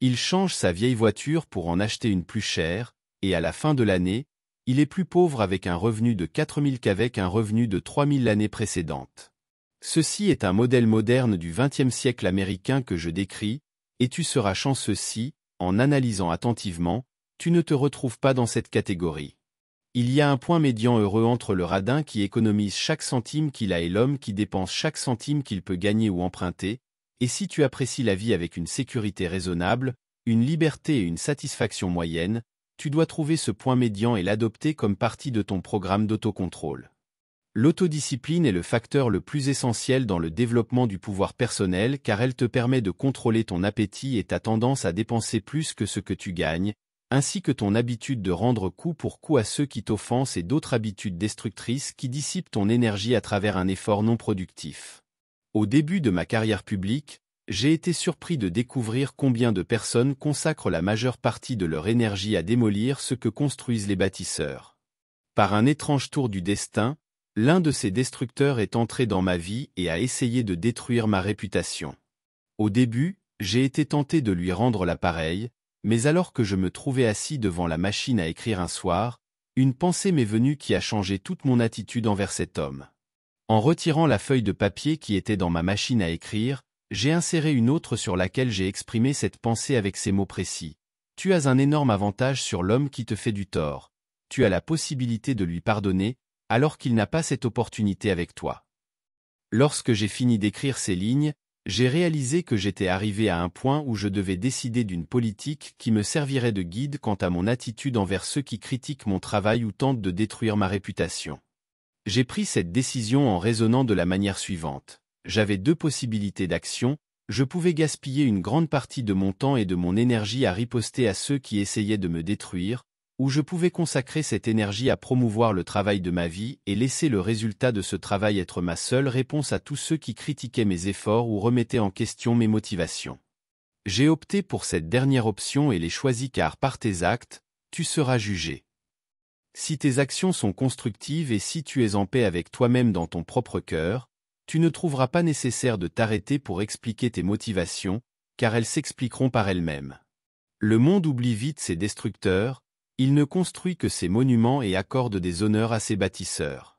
Il change sa vieille voiture pour en acheter une plus chère, et à la fin de l'année, il est plus pauvre avec un revenu de 4000 qu'avec un revenu de 3000 l'année précédente. Ceci est un modèle moderne du XXe siècle américain que je décris, et tu seras chanceux si, en analysant attentivement, tu ne te retrouves pas dans cette catégorie. Il y a un point médian heureux entre le radin qui économise chaque centime qu'il a et l'homme qui dépense chaque centime qu'il peut gagner ou emprunter, et si tu apprécies la vie avec une sécurité raisonnable, une liberté et une satisfaction moyenne, tu dois trouver ce point médian et l'adopter comme partie de ton programme d'autocontrôle. L'autodiscipline est le facteur le plus essentiel dans le développement du pouvoir personnel car elle te permet de contrôler ton appétit et ta tendance à dépenser plus que ce que tu gagnes, ainsi que ton habitude de rendre coup pour coup à ceux qui t'offensent et d'autres habitudes destructrices qui dissipent ton énergie à travers un effort non productif. Au début de ma carrière publique, j'ai été surpris de découvrir combien de personnes consacrent la majeure partie de leur énergie à démolir ce que construisent les bâtisseurs. Par un étrange tour du destin, l'un de ces destructeurs est entré dans ma vie et a essayé de détruire ma réputation. Au début, j'ai été tenté de lui rendre l'appareil, mais alors que je me trouvais assis devant la machine à écrire un soir, une pensée m'est venue qui a changé toute mon attitude envers cet homme. En retirant la feuille de papier qui était dans ma machine à écrire, j'ai inséré une autre sur laquelle j'ai exprimé cette pensée avec ces mots précis. Tu as un énorme avantage sur l'homme qui te fait du tort. Tu as la possibilité de lui pardonner, alors qu'il n'a pas cette opportunité avec toi. Lorsque j'ai fini d'écrire ces lignes, j'ai réalisé que j'étais arrivé à un point où je devais décider d'une politique qui me servirait de guide quant à mon attitude envers ceux qui critiquent mon travail ou tentent de détruire ma réputation. J'ai pris cette décision en raisonnant de la manière suivante. J'avais deux possibilités d'action, je pouvais gaspiller une grande partie de mon temps et de mon énergie à riposter à ceux qui essayaient de me détruire, où je pouvais consacrer cette énergie à promouvoir le travail de ma vie et laisser le résultat de ce travail être ma seule réponse à tous ceux qui critiquaient mes efforts ou remettaient en question mes motivations. J'ai opté pour cette dernière option et l'ai choisie car par tes actes, tu seras jugé. Si tes actions sont constructives et si tu es en paix avec toi-même dans ton propre cœur, tu ne trouveras pas nécessaire de t'arrêter pour expliquer tes motivations, car elles s'expliqueront par elles-mêmes. Le monde oublie vite ses destructeurs, il ne construit que ses monuments et accorde des honneurs à ses bâtisseurs.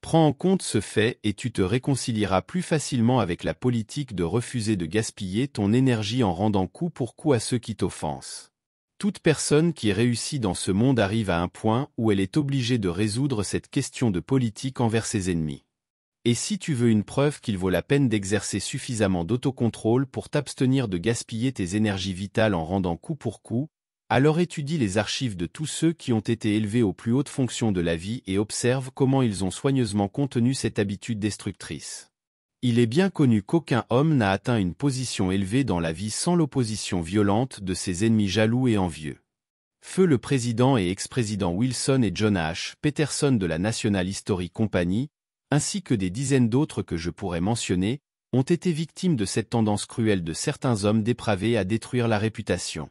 Prends en compte ce fait et tu te réconcilieras plus facilement avec la politique de refuser de gaspiller ton énergie en rendant coup pour coup à ceux qui t'offensent. Toute personne qui réussit dans ce monde arrive à un point où elle est obligée de résoudre cette question de politique envers ses ennemis. Et si tu veux une preuve qu'il vaut la peine d'exercer suffisamment d'autocontrôle pour t'abstenir de gaspiller tes énergies vitales en rendant coup pour coup, alors étudie les archives de tous ceux qui ont été élevés aux plus hautes fonctions de la vie et observe comment ils ont soigneusement contenu cette habitude destructrice. Il est bien connu qu'aucun homme n'a atteint une position élevée dans la vie sans l'opposition violente de ses ennemis jaloux et envieux. Feu le président et ex-président Wilson et John H. Peterson de la National History Company, ainsi que des dizaines d'autres que je pourrais mentionner, ont été victimes de cette tendance cruelle de certains hommes dépravés à détruire la réputation.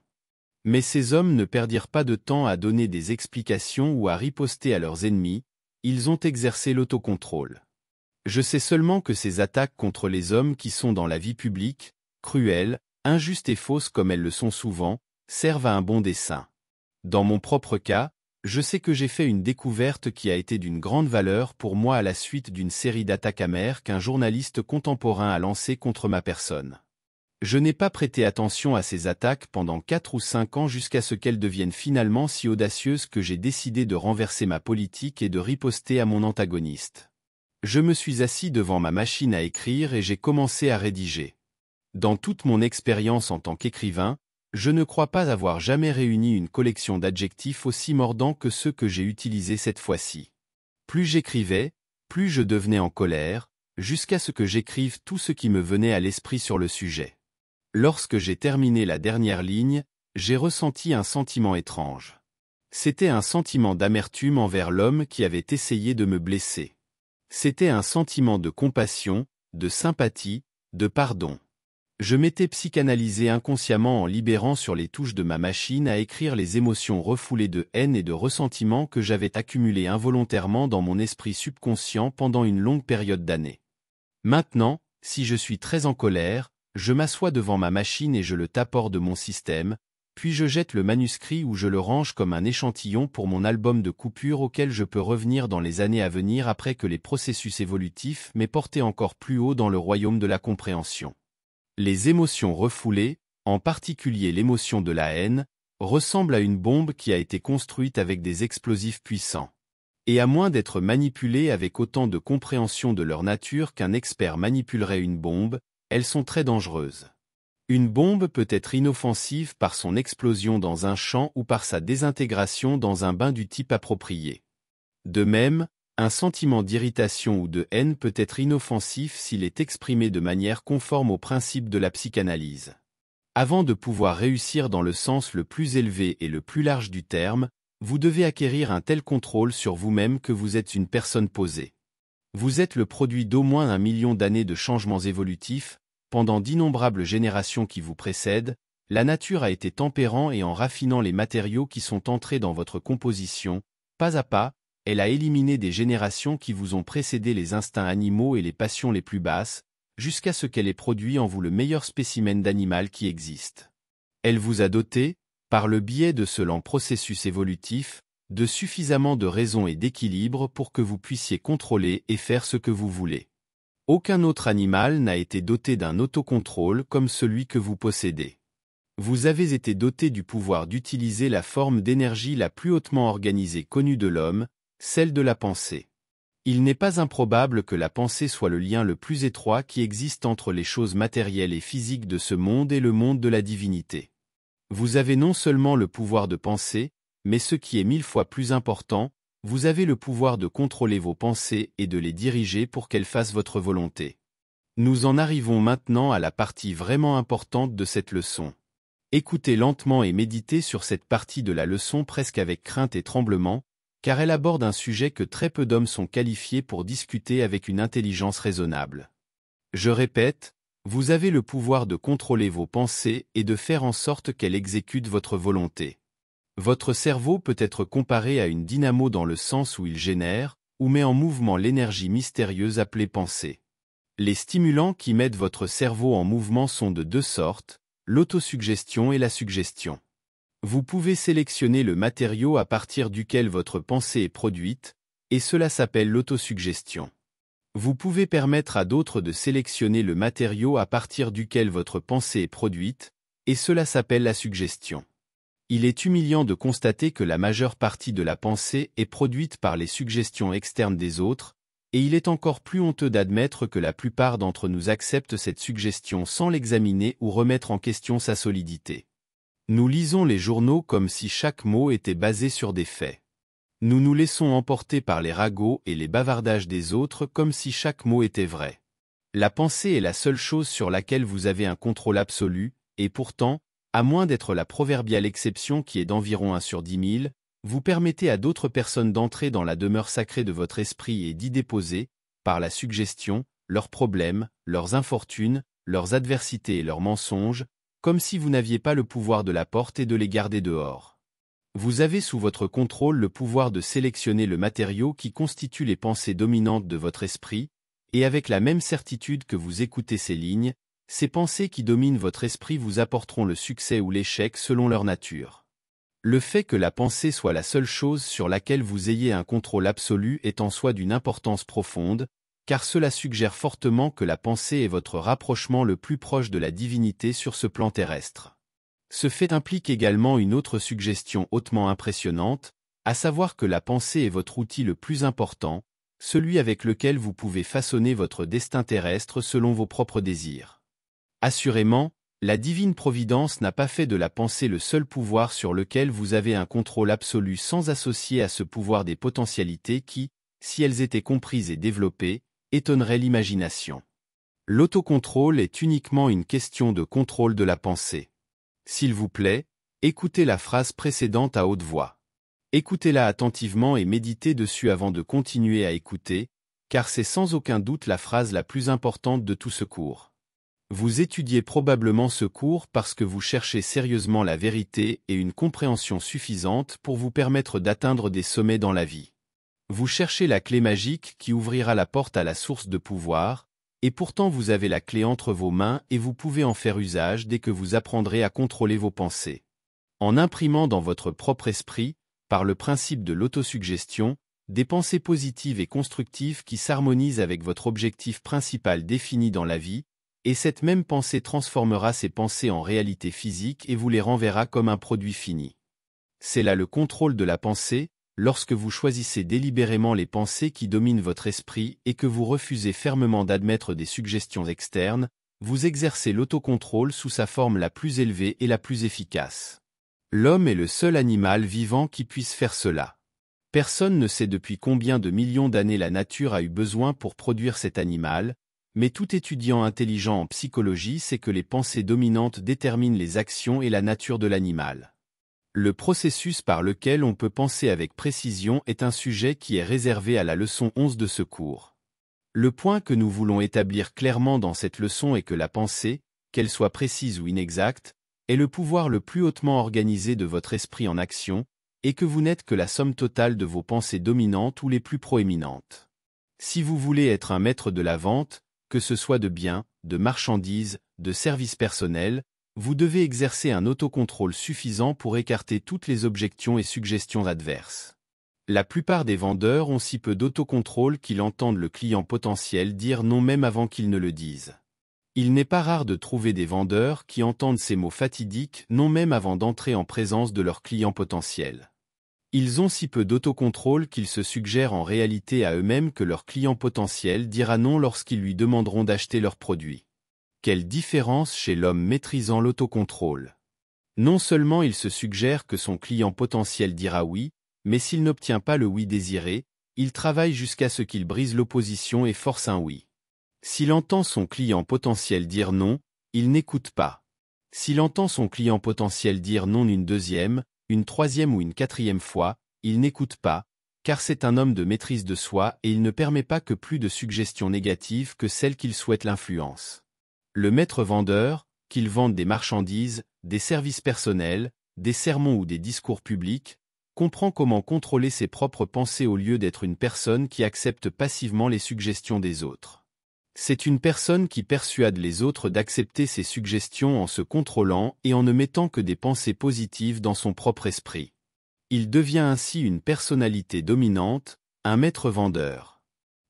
Mais ces hommes ne perdirent pas de temps à donner des explications ou à riposter à leurs ennemis, ils ont exercé l'autocontrôle. Je sais seulement que ces attaques contre les hommes qui sont dans la vie publique, cruelles, injustes et fausses comme elles le sont souvent, servent à un bon dessein. Dans mon propre cas, je sais que j'ai fait une découverte qui a été d'une grande valeur pour moi à la suite d'une série d'attaques amères qu'un journaliste contemporain a lancées contre ma personne. Je n'ai pas prêté attention à ces attaques pendant quatre ou cinq ans jusqu'à ce qu'elles deviennent finalement si audacieuses que j'ai décidé de renverser ma politique et de riposter à mon antagoniste. Je me suis assis devant ma machine à écrire et j'ai commencé à rédiger. Dans toute mon expérience en tant qu'écrivain, je ne crois pas avoir jamais réuni une collection d'adjectifs aussi mordants que ceux que j'ai utilisés cette fois-ci. Plus j'écrivais, plus je devenais en colère, jusqu'à ce que j'écrive tout ce qui me venait à l'esprit sur le sujet. Lorsque j'ai terminé la dernière ligne, j'ai ressenti un sentiment étrange. C'était un sentiment d'amertume envers l'homme qui avait essayé de me blesser. C'était un sentiment de compassion, de sympathie, de pardon. Je m'étais psychanalysé inconsciemment en libérant sur les touches de ma machine à écrire les émotions refoulées de haine et de ressentiment que j'avais accumulées involontairement dans mon esprit subconscient pendant une longue période d'années. Maintenant, si je suis très en colère, je m'assois devant ma machine et je le tapore de mon système, puis je jette le manuscrit ou je le range comme un échantillon pour mon album de coupure auquel je peux revenir dans les années à venir après que les processus évolutifs m'aient porté encore plus haut dans le royaume de la compréhension. Les émotions refoulées, en particulier l'émotion de la haine, ressemblent à une bombe qui a été construite avec des explosifs puissants. Et à moins d'être manipulée avec autant de compréhension de leur nature qu'un expert manipulerait une bombe, elles sont très dangereuses. Une bombe peut être inoffensive par son explosion dans un champ ou par sa désintégration dans un bain du type approprié. De même, un sentiment d'irritation ou de haine peut être inoffensif s'il est exprimé de manière conforme au principe de la psychanalyse. Avant de pouvoir réussir dans le sens le plus élevé et le plus large du terme, vous devez acquérir un tel contrôle sur vous-même que vous êtes une personne posée. Vous êtes le produit d'au moins un million d'années de changements évolutifs, pendant d'innombrables générations qui vous précèdent, la nature a été tempérant et en raffinant les matériaux qui sont entrés dans votre composition, pas à pas, elle a éliminé des générations qui vous ont précédé les instincts animaux et les passions les plus basses, jusqu'à ce qu'elle ait produit en vous le meilleur spécimen d'animal qui existe. Elle vous a doté, par le biais de ce lent processus évolutif, de suffisamment de raison et d'équilibre pour que vous puissiez contrôler et faire ce que vous voulez. Aucun autre animal n'a été doté d'un autocontrôle comme celui que vous possédez. Vous avez été doté du pouvoir d'utiliser la forme d'énergie la plus hautement organisée connue de l'homme, celle de la pensée. Il n'est pas improbable que la pensée soit le lien le plus étroit qui existe entre les choses matérielles et physiques de ce monde et le monde de la divinité. Vous avez non seulement le pouvoir de penser, mais ce qui est mille fois plus important, vous avez le pouvoir de contrôler vos pensées et de les diriger pour qu'elles fassent votre volonté. Nous en arrivons maintenant à la partie vraiment importante de cette leçon. Écoutez lentement et méditez sur cette partie de la leçon presque avec crainte et tremblement, car elle aborde un sujet que très peu d'hommes sont qualifiés pour discuter avec une intelligence raisonnable. Je répète, vous avez le pouvoir de contrôler vos pensées et de faire en sorte qu'elles exécutent votre volonté. Votre cerveau peut être comparé à une dynamo dans le sens où il génère ou met en mouvement l'énergie mystérieuse appelée pensée. Les stimulants qui mettent votre cerveau en mouvement sont de deux sortes, l'autosuggestion et la suggestion. Vous pouvez sélectionner le matériau à partir duquel votre pensée est produite, et cela s'appelle l'autosuggestion. Vous pouvez permettre à d'autres de sélectionner le matériau à partir duquel votre pensée est produite, et cela s'appelle la suggestion il est humiliant de constater que la majeure partie de la pensée est produite par les suggestions externes des autres, et il est encore plus honteux d'admettre que la plupart d'entre nous acceptent cette suggestion sans l'examiner ou remettre en question sa solidité. Nous lisons les journaux comme si chaque mot était basé sur des faits. Nous nous laissons emporter par les ragots et les bavardages des autres comme si chaque mot était vrai. La pensée est la seule chose sur laquelle vous avez un contrôle absolu, et pourtant, à moins d'être la proverbiale exception qui est d'environ 1 sur 10 000, vous permettez à d'autres personnes d'entrer dans la demeure sacrée de votre esprit et d'y déposer, par la suggestion, leurs problèmes, leurs infortunes, leurs adversités et leurs mensonges, comme si vous n'aviez pas le pouvoir de la porte et de les garder dehors. Vous avez sous votre contrôle le pouvoir de sélectionner le matériau qui constitue les pensées dominantes de votre esprit, et avec la même certitude que vous écoutez ces lignes, ces pensées qui dominent votre esprit vous apporteront le succès ou l'échec selon leur nature. Le fait que la pensée soit la seule chose sur laquelle vous ayez un contrôle absolu est en soi d'une importance profonde, car cela suggère fortement que la pensée est votre rapprochement le plus proche de la divinité sur ce plan terrestre. Ce fait implique également une autre suggestion hautement impressionnante, à savoir que la pensée est votre outil le plus important, celui avec lequel vous pouvez façonner votre destin terrestre selon vos propres désirs. Assurément, la divine providence n'a pas fait de la pensée le seul pouvoir sur lequel vous avez un contrôle absolu sans associer à ce pouvoir des potentialités qui, si elles étaient comprises et développées, étonneraient l'imagination. L'autocontrôle est uniquement une question de contrôle de la pensée. S'il vous plaît, écoutez la phrase précédente à haute voix. Écoutez-la attentivement et méditez dessus avant de continuer à écouter, car c'est sans aucun doute la phrase la plus importante de tout ce cours. Vous étudiez probablement ce cours parce que vous cherchez sérieusement la vérité et une compréhension suffisante pour vous permettre d'atteindre des sommets dans la vie. Vous cherchez la clé magique qui ouvrira la porte à la source de pouvoir, et pourtant vous avez la clé entre vos mains et vous pouvez en faire usage dès que vous apprendrez à contrôler vos pensées. En imprimant dans votre propre esprit, par le principe de l'autosuggestion, des pensées positives et constructives qui s'harmonisent avec votre objectif principal défini dans la vie, et cette même pensée transformera ces pensées en réalité physique et vous les renverra comme un produit fini. C'est là le contrôle de la pensée, lorsque vous choisissez délibérément les pensées qui dominent votre esprit et que vous refusez fermement d'admettre des suggestions externes, vous exercez l'autocontrôle sous sa forme la plus élevée et la plus efficace. L'homme est le seul animal vivant qui puisse faire cela. Personne ne sait depuis combien de millions d'années la nature a eu besoin pour produire cet animal, mais tout étudiant intelligent en psychologie sait que les pensées dominantes déterminent les actions et la nature de l'animal. Le processus par lequel on peut penser avec précision est un sujet qui est réservé à la leçon 11 de ce cours. Le point que nous voulons établir clairement dans cette leçon est que la pensée, qu'elle soit précise ou inexacte, est le pouvoir le plus hautement organisé de votre esprit en action, et que vous n'êtes que la somme totale de vos pensées dominantes ou les plus proéminentes. Si vous voulez être un maître de la vente, que ce soit de biens, de marchandises, de services personnels, vous devez exercer un autocontrôle suffisant pour écarter toutes les objections et suggestions adverses. La plupart des vendeurs ont si peu d'autocontrôle qu'ils entendent le client potentiel dire non même avant qu'ils ne le disent. Il n'est pas rare de trouver des vendeurs qui entendent ces mots fatidiques non même avant d'entrer en présence de leur client potentiel. Ils ont si peu d'autocontrôle qu'ils se suggèrent en réalité à eux-mêmes que leur client potentiel dira non lorsqu'ils lui demanderont d'acheter leurs produits. Quelle différence chez l'homme maîtrisant l'autocontrôle Non seulement il se suggère que son client potentiel dira oui, mais s'il n'obtient pas le oui désiré, il travaille jusqu'à ce qu'il brise l'opposition et force un oui. S'il entend son client potentiel dire non, il n'écoute pas. S'il entend son client potentiel dire non une deuxième, une troisième ou une quatrième fois, il n'écoute pas, car c'est un homme de maîtrise de soi et il ne permet pas que plus de suggestions négatives que celles qu'il souhaite l'influence. Le maître vendeur, qu'il vende des marchandises, des services personnels, des sermons ou des discours publics, comprend comment contrôler ses propres pensées au lieu d'être une personne qui accepte passivement les suggestions des autres. C'est une personne qui persuade les autres d'accepter ses suggestions en se contrôlant et en ne mettant que des pensées positives dans son propre esprit. Il devient ainsi une personnalité dominante, un maître vendeur.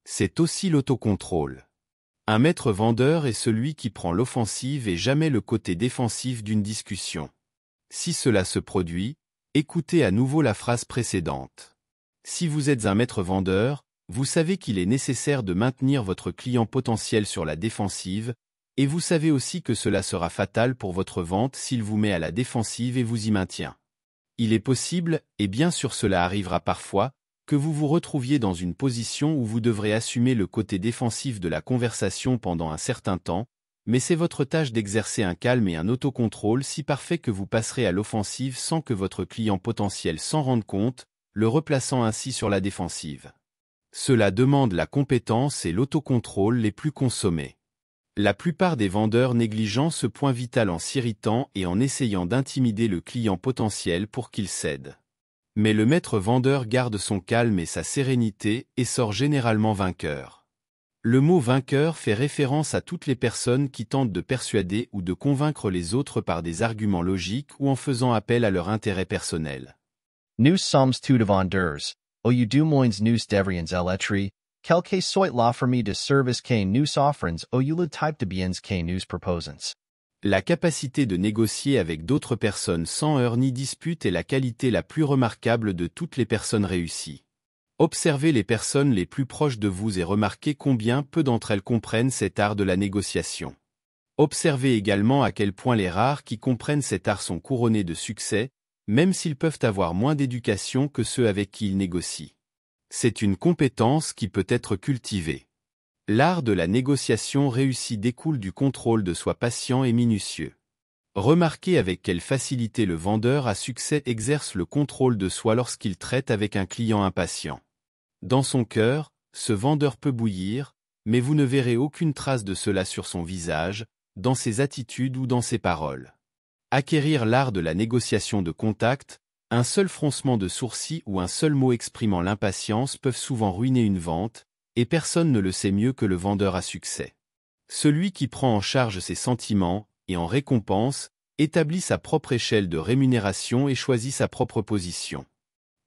C'est aussi l'autocontrôle. Un maître vendeur est celui qui prend l'offensive et jamais le côté défensif d'une discussion. Si cela se produit, écoutez à nouveau la phrase précédente. Si vous êtes un maître vendeur, vous savez qu'il est nécessaire de maintenir votre client potentiel sur la défensive, et vous savez aussi que cela sera fatal pour votre vente s'il vous met à la défensive et vous y maintient. Il est possible, et bien sûr cela arrivera parfois, que vous vous retrouviez dans une position où vous devrez assumer le côté défensif de la conversation pendant un certain temps, mais c'est votre tâche d'exercer un calme et un autocontrôle si parfait que vous passerez à l'offensive sans que votre client potentiel s'en rende compte, le replaçant ainsi sur la défensive. Cela demande la compétence et l'autocontrôle les plus consommés. La plupart des vendeurs négligeant ce point vital en s'irritant et en essayant d'intimider le client potentiel pour qu'il cède. Mais le maître vendeur garde son calme et sa sérénité et sort généralement vainqueur. Le mot vainqueur fait référence à toutes les personnes qui tentent de persuader ou de convaincre les autres par des arguments logiques ou en faisant appel à leur intérêt personnel. Psalms la capacité de négocier avec d'autres personnes sans heurts ni dispute est la qualité la plus remarquable de toutes les personnes réussies. Observez les personnes les plus proches de vous et remarquez combien peu d'entre elles comprennent cet art de la négociation. Observez également à quel point les rares qui comprennent cet art sont couronnés de succès, même s'ils peuvent avoir moins d'éducation que ceux avec qui ils négocient. C'est une compétence qui peut être cultivée. L'art de la négociation réussie découle du contrôle de soi patient et minutieux. Remarquez avec quelle facilité le vendeur à succès exerce le contrôle de soi lorsqu'il traite avec un client impatient. Dans son cœur, ce vendeur peut bouillir, mais vous ne verrez aucune trace de cela sur son visage, dans ses attitudes ou dans ses paroles acquérir l'art de la négociation de contact, un seul froncement de sourcils ou un seul mot exprimant l'impatience peuvent souvent ruiner une vente, et personne ne le sait mieux que le vendeur à succès. Celui qui prend en charge ses sentiments, et en récompense, établit sa propre échelle de rémunération et choisit sa propre position.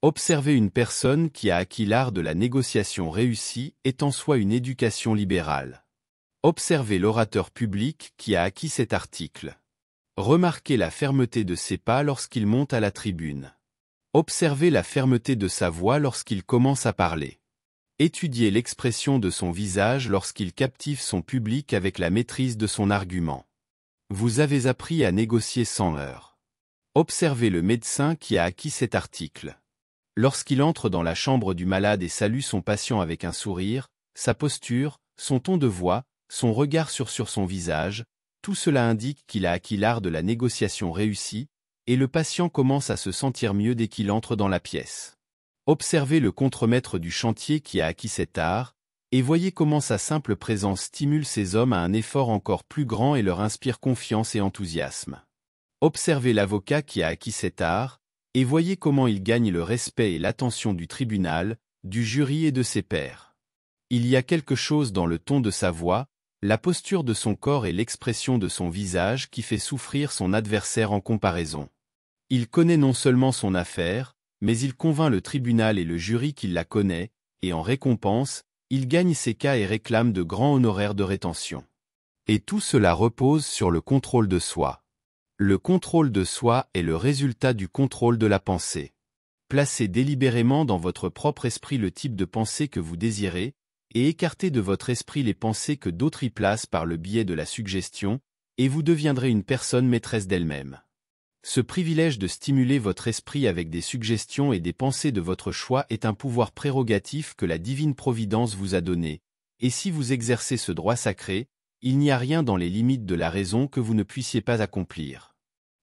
Observer une personne qui a acquis l'art de la négociation réussie est en soi une éducation libérale. Observez l'orateur public qui a acquis cet article. Remarquez la fermeté de ses pas lorsqu'il monte à la tribune. Observez la fermeté de sa voix lorsqu'il commence à parler. Étudiez l'expression de son visage lorsqu'il captive son public avec la maîtrise de son argument. Vous avez appris à négocier sans heurts. Observez le médecin qui a acquis cet article. Lorsqu'il entre dans la chambre du malade et salue son patient avec un sourire, sa posture, son ton de voix, son regard sur sur son visage, tout cela indique qu'il a acquis l'art de la négociation réussie, et le patient commence à se sentir mieux dès qu'il entre dans la pièce. Observez le contremaître du chantier qui a acquis cet art, et voyez comment sa simple présence stimule ces hommes à un effort encore plus grand et leur inspire confiance et enthousiasme. Observez l'avocat qui a acquis cet art, et voyez comment il gagne le respect et l'attention du tribunal, du jury et de ses pairs. Il y a quelque chose dans le ton de sa voix, la posture de son corps et l'expression de son visage qui fait souffrir son adversaire en comparaison. Il connaît non seulement son affaire, mais il convainc le tribunal et le jury qu'il la connaît, et en récompense, il gagne ses cas et réclame de grands honoraires de rétention. Et tout cela repose sur le contrôle de soi. Le contrôle de soi est le résultat du contrôle de la pensée. Placez délibérément dans votre propre esprit le type de pensée que vous désirez, et écartez de votre esprit les pensées que d'autres y placent par le biais de la suggestion, et vous deviendrez une personne maîtresse d'elle-même. Ce privilège de stimuler votre esprit avec des suggestions et des pensées de votre choix est un pouvoir prérogatif que la divine providence vous a donné, et si vous exercez ce droit sacré, il n'y a rien dans les limites de la raison que vous ne puissiez pas accomplir.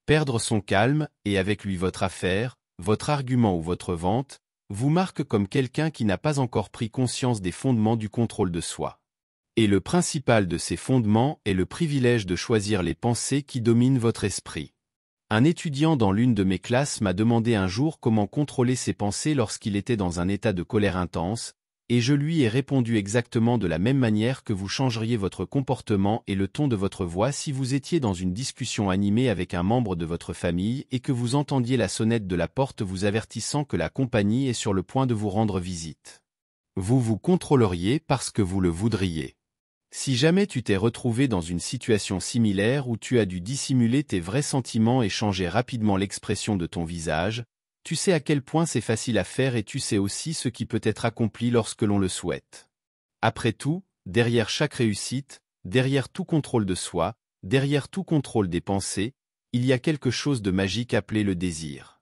Perdre son calme, et avec lui votre affaire, votre argument ou votre vente, vous marque comme quelqu'un qui n'a pas encore pris conscience des fondements du contrôle de soi. Et le principal de ces fondements est le privilège de choisir les pensées qui dominent votre esprit. Un étudiant dans l'une de mes classes m'a demandé un jour comment contrôler ses pensées lorsqu'il était dans un état de colère intense, et je lui ai répondu exactement de la même manière que vous changeriez votre comportement et le ton de votre voix si vous étiez dans une discussion animée avec un membre de votre famille et que vous entendiez la sonnette de la porte vous avertissant que la compagnie est sur le point de vous rendre visite. Vous vous contrôleriez parce que vous le voudriez. Si jamais tu t'es retrouvé dans une situation similaire où tu as dû dissimuler tes vrais sentiments et changer rapidement l'expression de ton visage, tu sais à quel point c'est facile à faire et tu sais aussi ce qui peut être accompli lorsque l'on le souhaite. Après tout, derrière chaque réussite, derrière tout contrôle de soi, derrière tout contrôle des pensées, il y a quelque chose de magique appelé le désir.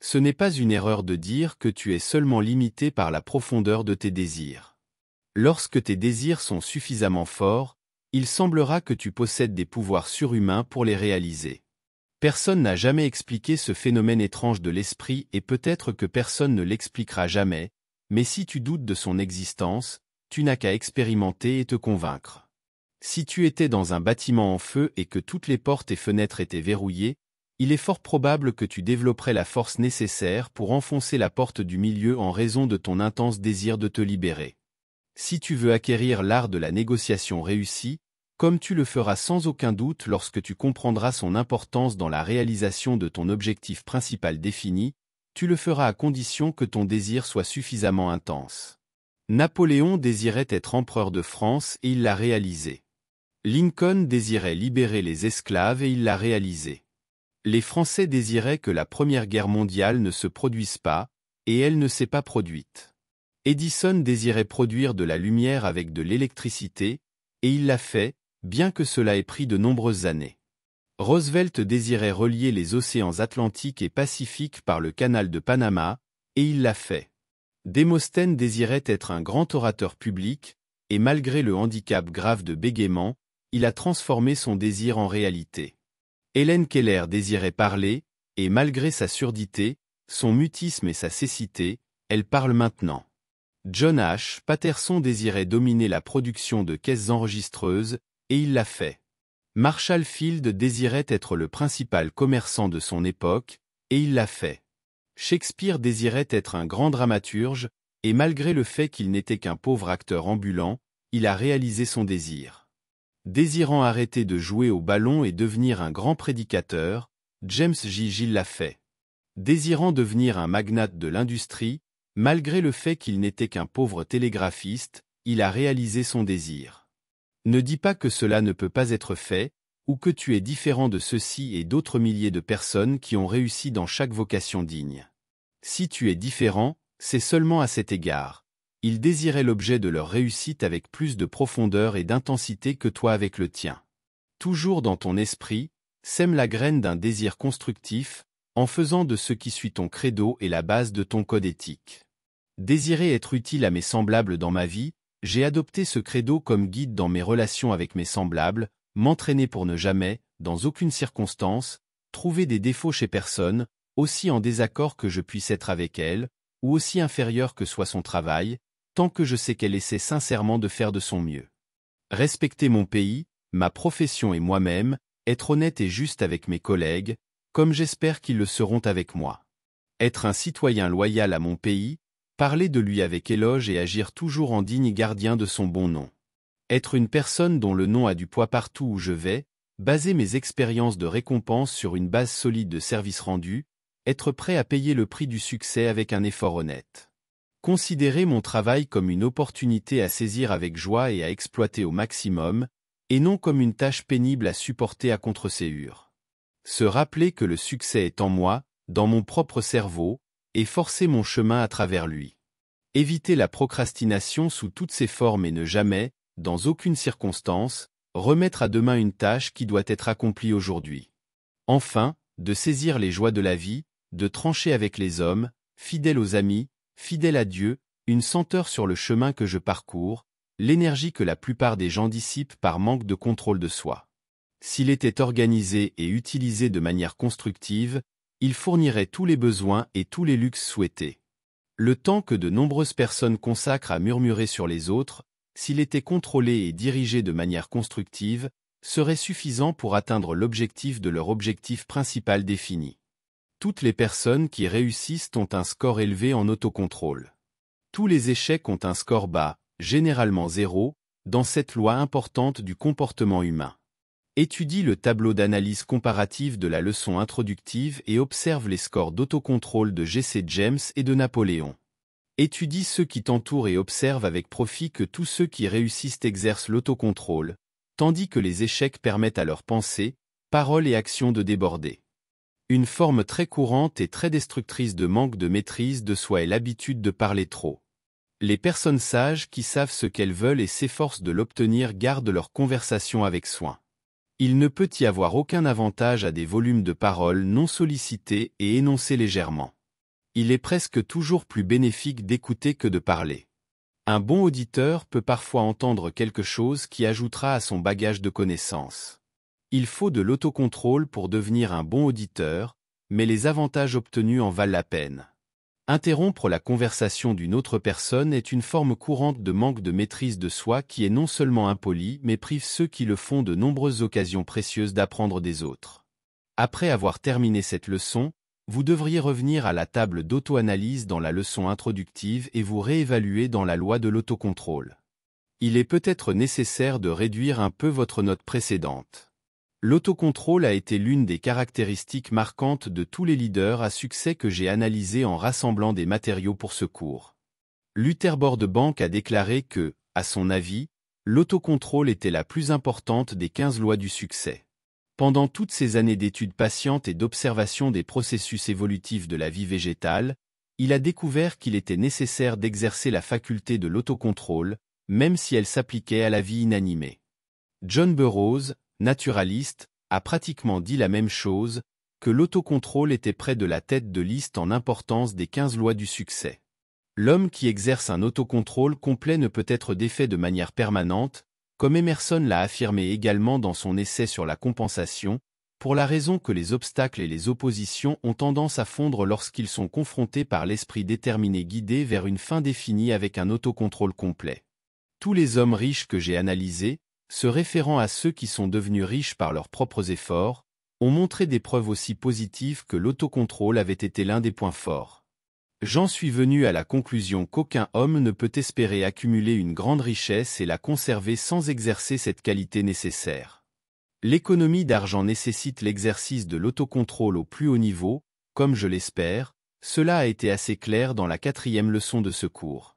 Ce n'est pas une erreur de dire que tu es seulement limité par la profondeur de tes désirs. Lorsque tes désirs sont suffisamment forts, il semblera que tu possèdes des pouvoirs surhumains pour les réaliser. Personne n'a jamais expliqué ce phénomène étrange de l'esprit et peut-être que personne ne l'expliquera jamais, mais si tu doutes de son existence, tu n'as qu'à expérimenter et te convaincre. Si tu étais dans un bâtiment en feu et que toutes les portes et fenêtres étaient verrouillées, il est fort probable que tu développerais la force nécessaire pour enfoncer la porte du milieu en raison de ton intense désir de te libérer. Si tu veux acquérir l'art de la négociation réussie, comme tu le feras sans aucun doute lorsque tu comprendras son importance dans la réalisation de ton objectif principal défini, tu le feras à condition que ton désir soit suffisamment intense. Napoléon désirait être empereur de France et il l'a réalisé. Lincoln désirait libérer les esclaves et il l'a réalisé. Les Français désiraient que la Première Guerre mondiale ne se produise pas, et elle ne s'est pas produite. Edison désirait produire de la lumière avec de l'électricité, et il l'a fait, bien que cela ait pris de nombreuses années. Roosevelt désirait relier les océans Atlantique et Pacifique par le canal de Panama, et il l'a fait. Démosthène désirait être un grand orateur public, et malgré le handicap grave de bégaiement, il a transformé son désir en réalité. Hélène Keller désirait parler, et malgré sa surdité, son mutisme et sa cécité, elle parle maintenant. John H. Patterson désirait dominer la production de caisses enregistreuses, et il l'a fait. Marshall Field désirait être le principal commerçant de son époque, et il l'a fait. Shakespeare désirait être un grand dramaturge, et malgré le fait qu'il n'était qu'un pauvre acteur ambulant, il a réalisé son désir. Désirant arrêter de jouer au ballon et devenir un grand prédicateur, James J. Gill l'a fait. Désirant devenir un magnate de l'industrie, malgré le fait qu'il n'était qu'un pauvre télégraphiste, il a réalisé son désir. Ne dis pas que cela ne peut pas être fait, ou que tu es différent de ceux-ci et d'autres milliers de personnes qui ont réussi dans chaque vocation digne. Si tu es différent, c'est seulement à cet égard. Ils désiraient l'objet de leur réussite avec plus de profondeur et d'intensité que toi avec le tien. Toujours dans ton esprit, sème la graine d'un désir constructif, en faisant de ce qui suit ton credo et la base de ton code éthique. Désirer être utile à mes semblables dans ma vie, j'ai adopté ce credo comme guide dans mes relations avec mes semblables, m'entraîner pour ne jamais, dans aucune circonstance, trouver des défauts chez personne, aussi en désaccord que je puisse être avec elle, ou aussi inférieur que soit son travail, tant que je sais qu'elle essaie sincèrement de faire de son mieux. Respecter mon pays, ma profession et moi-même, être honnête et juste avec mes collègues, comme j'espère qu'ils le seront avec moi. Être un citoyen loyal à mon pays, parler de lui avec éloge et agir toujours en digne gardien de son bon nom. Être une personne dont le nom a du poids partout où je vais, baser mes expériences de récompense sur une base solide de services rendus, être prêt à payer le prix du succès avec un effort honnête. Considérer mon travail comme une opportunité à saisir avec joie et à exploiter au maximum, et non comme une tâche pénible à supporter à contre-séhure. Se rappeler que le succès est en moi, dans mon propre cerveau, et forcer mon chemin à travers lui. Éviter la procrastination sous toutes ses formes et ne jamais, dans aucune circonstance, remettre à demain une tâche qui doit être accomplie aujourd'hui. Enfin, de saisir les joies de la vie, de trancher avec les hommes, fidèle aux amis, fidèle à Dieu, une senteur sur le chemin que je parcours, l'énergie que la plupart des gens dissipent par manque de contrôle de soi. S'il était organisé et utilisé de manière constructive, il fournirait tous les besoins et tous les luxes souhaités. Le temps que de nombreuses personnes consacrent à murmurer sur les autres, s'il était contrôlé et dirigé de manière constructive, serait suffisant pour atteindre l'objectif de leur objectif principal défini. Toutes les personnes qui réussissent ont un score élevé en autocontrôle. Tous les échecs ont un score bas, généralement zéro, dans cette loi importante du comportement humain. Étudie le tableau d'analyse comparative de la leçon introductive et observe les scores d'autocontrôle de GC James et de Napoléon. Étudie ceux qui t'entourent et observe avec profit que tous ceux qui réussissent exercent l'autocontrôle, tandis que les échecs permettent à leurs pensées, paroles et actions de déborder. Une forme très courante et très destructrice de manque de maîtrise de soi est l'habitude de parler trop. Les personnes sages qui savent ce qu'elles veulent et s'efforcent de l'obtenir gardent leur conversation avec soin il ne peut y avoir aucun avantage à des volumes de paroles non sollicités et énoncés légèrement. Il est presque toujours plus bénéfique d'écouter que de parler. Un bon auditeur peut parfois entendre quelque chose qui ajoutera à son bagage de connaissances. Il faut de l'autocontrôle pour devenir un bon auditeur, mais les avantages obtenus en valent la peine. Interrompre la conversation d'une autre personne est une forme courante de manque de maîtrise de soi qui est non seulement impolie mais prive ceux qui le font de nombreuses occasions précieuses d'apprendre des autres. Après avoir terminé cette leçon, vous devriez revenir à la table d'auto-analyse dans la leçon introductive et vous réévaluer dans la loi de l'autocontrôle. Il est peut-être nécessaire de réduire un peu votre note précédente. L'autocontrôle a été l'une des caractéristiques marquantes de tous les leaders à succès que j'ai analysés en rassemblant des matériaux pour ce cours. Luther Bordebank a déclaré que, à son avis, l'autocontrôle était la plus importante des 15 lois du succès. Pendant toutes ces années d'études patientes et d'observation des processus évolutifs de la vie végétale, il a découvert qu'il était nécessaire d'exercer la faculté de l'autocontrôle, même si elle s'appliquait à la vie inanimée. John Burroughs, naturaliste, a pratiquement dit la même chose, que l'autocontrôle était près de la tête de liste en importance des 15 lois du succès. L'homme qui exerce un autocontrôle complet ne peut être défait de manière permanente, comme Emerson l'a affirmé également dans son essai sur la compensation, pour la raison que les obstacles et les oppositions ont tendance à fondre lorsqu'ils sont confrontés par l'esprit déterminé guidé vers une fin définie avec un autocontrôle complet. Tous les hommes riches que j'ai analysés, se référant à ceux qui sont devenus riches par leurs propres efforts, ont montré des preuves aussi positives que l'autocontrôle avait été l'un des points forts. J'en suis venu à la conclusion qu'aucun homme ne peut espérer accumuler une grande richesse et la conserver sans exercer cette qualité nécessaire. L'économie d'argent nécessite l'exercice de l'autocontrôle au plus haut niveau, comme je l'espère, cela a été assez clair dans la quatrième leçon de ce cours.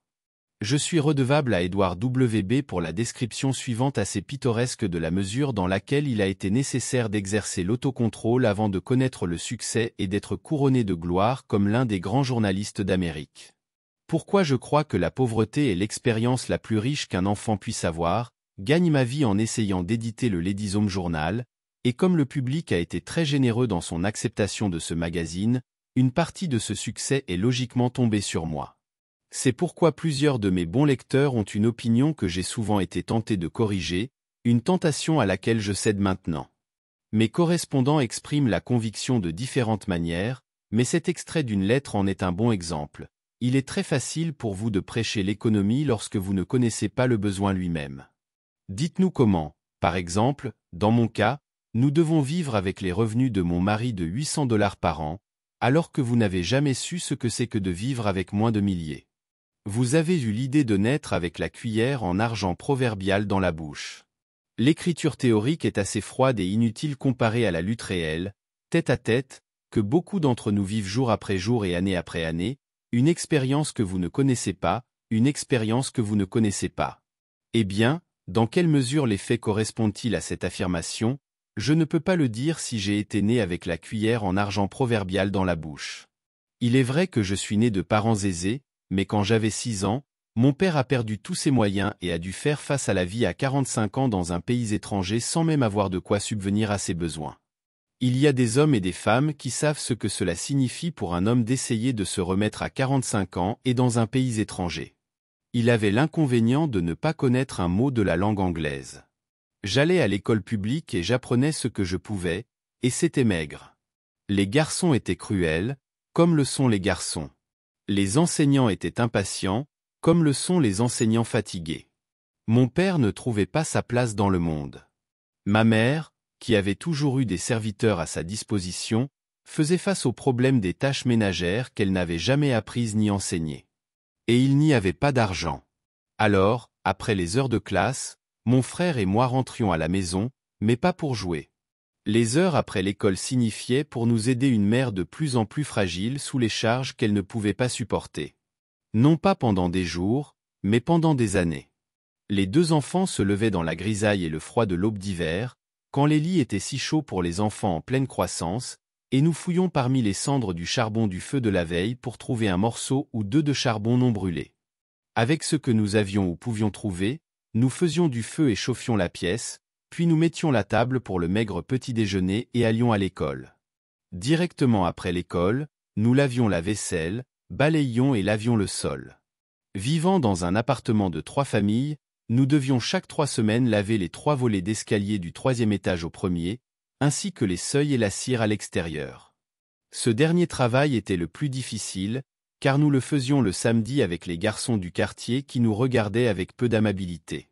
Je suis redevable à Edward W.B. pour la description suivante assez pittoresque de la mesure dans laquelle il a été nécessaire d'exercer l'autocontrôle avant de connaître le succès et d'être couronné de gloire comme l'un des grands journalistes d'Amérique. Pourquoi je crois que la pauvreté est l'expérience la plus riche qu'un enfant puisse avoir, gagne ma vie en essayant d'éditer le Ladies Home Journal, et comme le public a été très généreux dans son acceptation de ce magazine, une partie de ce succès est logiquement tombée sur moi. C'est pourquoi plusieurs de mes bons lecteurs ont une opinion que j'ai souvent été tenté de corriger, une tentation à laquelle je cède maintenant. Mes correspondants expriment la conviction de différentes manières, mais cet extrait d'une lettre en est un bon exemple. Il est très facile pour vous de prêcher l'économie lorsque vous ne connaissez pas le besoin lui-même. Dites-nous comment, par exemple, dans mon cas, nous devons vivre avec les revenus de mon mari de 800 dollars par an, alors que vous n'avez jamais su ce que c'est que de vivre avec moins de milliers. Vous avez eu l'idée de naître avec la cuillère en argent proverbial dans la bouche. L'écriture théorique est assez froide et inutile comparée à la lutte réelle, tête à tête, que beaucoup d'entre nous vivent jour après jour et année après année, une expérience que vous ne connaissez pas, une expérience que vous ne connaissez pas. Eh bien, dans quelle mesure les faits correspondent-ils à cette affirmation Je ne peux pas le dire si j'ai été né avec la cuillère en argent proverbial dans la bouche. Il est vrai que je suis né de parents aisés, mais quand j'avais 6 ans, mon père a perdu tous ses moyens et a dû faire face à la vie à 45 ans dans un pays étranger sans même avoir de quoi subvenir à ses besoins. Il y a des hommes et des femmes qui savent ce que cela signifie pour un homme d'essayer de se remettre à 45 ans et dans un pays étranger. Il avait l'inconvénient de ne pas connaître un mot de la langue anglaise. J'allais à l'école publique et j'apprenais ce que je pouvais, et c'était maigre. Les garçons étaient cruels, comme le sont les garçons. Les enseignants étaient impatients, comme le sont les enseignants fatigués. Mon père ne trouvait pas sa place dans le monde. Ma mère, qui avait toujours eu des serviteurs à sa disposition, faisait face au problème des tâches ménagères qu'elle n'avait jamais apprises ni enseignées. Et il n'y avait pas d'argent. Alors, après les heures de classe, mon frère et moi rentrions à la maison, mais pas pour jouer. Les heures après l'école signifiaient pour nous aider une mère de plus en plus fragile sous les charges qu'elle ne pouvait pas supporter. Non pas pendant des jours, mais pendant des années. Les deux enfants se levaient dans la grisaille et le froid de l'aube d'hiver, quand les lits étaient si chauds pour les enfants en pleine croissance, et nous fouillons parmi les cendres du charbon du feu de la veille pour trouver un morceau ou deux de charbon non brûlé. Avec ce que nous avions ou pouvions trouver, nous faisions du feu et chauffions la pièce, puis nous mettions la table pour le maigre petit déjeuner et allions à l'école. Directement après l'école, nous lavions la vaisselle, balayions et lavions le sol. Vivant dans un appartement de trois familles, nous devions chaque trois semaines laver les trois volets d'escalier du troisième étage au premier, ainsi que les seuils et la cire à l'extérieur. Ce dernier travail était le plus difficile, car nous le faisions le samedi avec les garçons du quartier qui nous regardaient avec peu d'amabilité.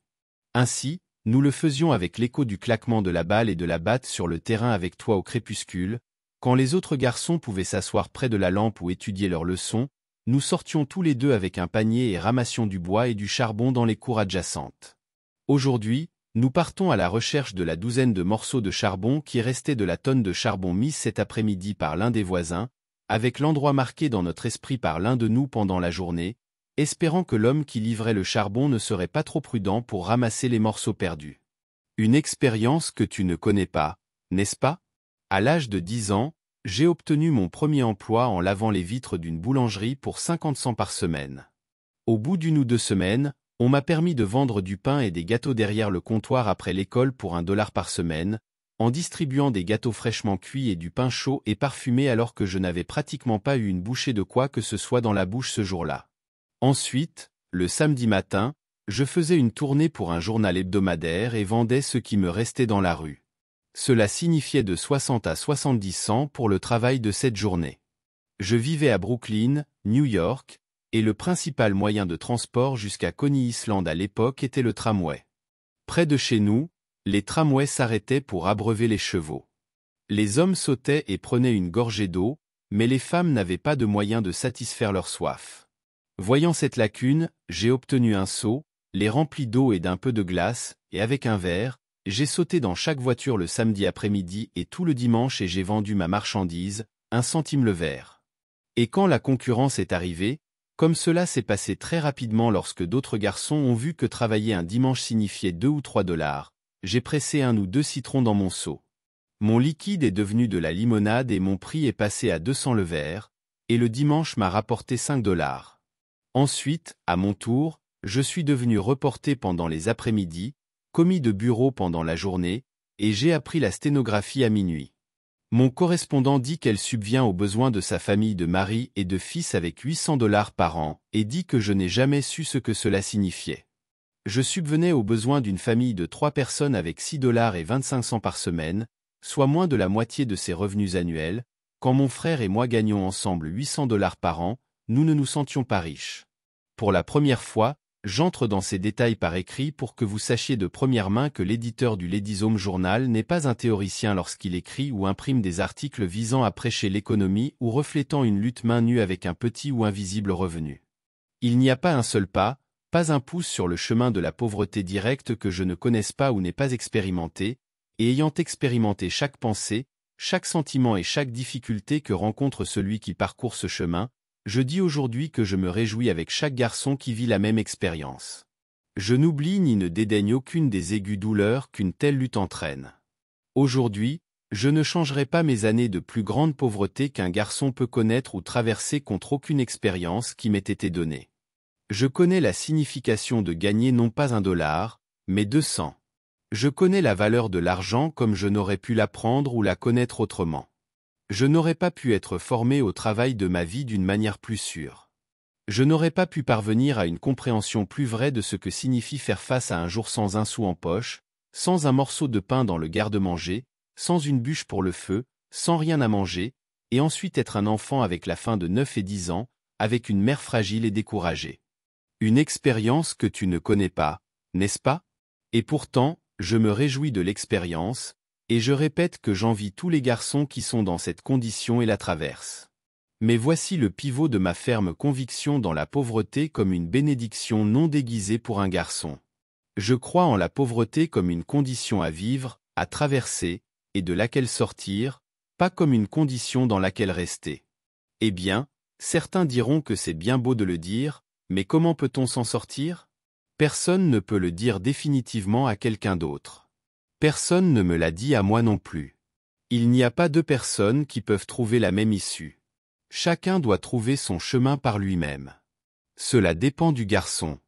Ainsi, nous le faisions avec l'écho du claquement de la balle et de la batte sur le terrain avec toi au crépuscule, quand les autres garçons pouvaient s'asseoir près de la lampe ou étudier leurs leçons, nous sortions tous les deux avec un panier et ramassions du bois et du charbon dans les cours adjacentes. Aujourd'hui, nous partons à la recherche de la douzaine de morceaux de charbon qui restaient de la tonne de charbon mise cet après-midi par l'un des voisins, avec l'endroit marqué dans notre esprit par l'un de nous pendant la journée, espérant que l'homme qui livrait le charbon ne serait pas trop prudent pour ramasser les morceaux perdus. Une expérience que tu ne connais pas, n'est-ce pas À l'âge de 10 ans, j'ai obtenu mon premier emploi en lavant les vitres d'une boulangerie pour 50 cents par semaine. Au bout d'une ou deux semaines, on m'a permis de vendre du pain et des gâteaux derrière le comptoir après l'école pour un dollar par semaine, en distribuant des gâteaux fraîchement cuits et du pain chaud et parfumé alors que je n'avais pratiquement pas eu une bouchée de quoi que ce soit dans la bouche ce jour-là. Ensuite, le samedi matin, je faisais une tournée pour un journal hebdomadaire et vendais ce qui me restait dans la rue. Cela signifiait de 60 à 70 cents pour le travail de cette journée. Je vivais à Brooklyn, New York, et le principal moyen de transport jusqu'à Coney Island à l'époque était le tramway. Près de chez nous, les tramways s'arrêtaient pour abreuver les chevaux. Les hommes sautaient et prenaient une gorgée d'eau, mais les femmes n'avaient pas de moyen de satisfaire leur soif. Voyant cette lacune, j'ai obtenu un seau, les remplis d'eau et d'un peu de glace, et avec un verre, j'ai sauté dans chaque voiture le samedi après-midi et tout le dimanche et j'ai vendu ma marchandise, un centime le verre. Et quand la concurrence est arrivée, comme cela s'est passé très rapidement lorsque d'autres garçons ont vu que travailler un dimanche signifiait deux ou trois dollars, j'ai pressé un ou deux citrons dans mon seau. Mon liquide est devenu de la limonade et mon prix est passé à deux cents le verre, et le dimanche m'a rapporté 5 dollars. Ensuite, à mon tour, je suis devenu reporté pendant les après-midi, commis de bureau pendant la journée, et j'ai appris la sténographie à minuit. Mon correspondant dit qu'elle subvient aux besoins de sa famille de mari et de fils avec 800 dollars par an, et dit que je n'ai jamais su ce que cela signifiait. Je subvenais aux besoins d'une famille de trois personnes avec 6 dollars et 25 cents par semaine, soit moins de la moitié de ses revenus annuels, quand mon frère et moi gagnons ensemble 800 dollars par an, nous ne nous sentions pas riches. Pour la première fois, j'entre dans ces détails par écrit pour que vous sachiez de première main que l'éditeur du Ladies Home Journal n'est pas un théoricien lorsqu'il écrit ou imprime des articles visant à prêcher l'économie ou reflétant une lutte main nue avec un petit ou invisible revenu. Il n'y a pas un seul pas, pas un pouce sur le chemin de la pauvreté directe que je ne connaisse pas ou n'ai pas expérimenté, et ayant expérimenté chaque pensée, chaque sentiment et chaque difficulté que rencontre celui qui parcourt ce chemin, je dis aujourd'hui que je me réjouis avec chaque garçon qui vit la même expérience. Je n'oublie ni ne dédaigne aucune des aiguës douleurs qu'une telle lutte entraîne. Aujourd'hui, je ne changerai pas mes années de plus grande pauvreté qu'un garçon peut connaître ou traverser contre aucune expérience qui m'ait été donnée. Je connais la signification de gagner non pas un dollar, mais deux cents. Je connais la valeur de l'argent comme je n'aurais pu l'apprendre ou la connaître autrement. Je n'aurais pas pu être formé au travail de ma vie d'une manière plus sûre. Je n'aurais pas pu parvenir à une compréhension plus vraie de ce que signifie faire face à un jour sans un sou en poche, sans un morceau de pain dans le garde-manger, sans une bûche pour le feu, sans rien à manger, et ensuite être un enfant avec la faim de 9 et 10 ans, avec une mère fragile et découragée. Une expérience que tu ne connais pas, n'est-ce pas Et pourtant, je me réjouis de l'expérience, et je répète que j'envie tous les garçons qui sont dans cette condition et la traversent. Mais voici le pivot de ma ferme conviction dans la pauvreté comme une bénédiction non déguisée pour un garçon. Je crois en la pauvreté comme une condition à vivre, à traverser, et de laquelle sortir, pas comme une condition dans laquelle rester. Eh bien, certains diront que c'est bien beau de le dire, mais comment peut-on s'en sortir Personne ne peut le dire définitivement à quelqu'un d'autre. Personne ne me l'a dit à moi non plus. Il n'y a pas deux personnes qui peuvent trouver la même issue. Chacun doit trouver son chemin par lui-même. Cela dépend du garçon.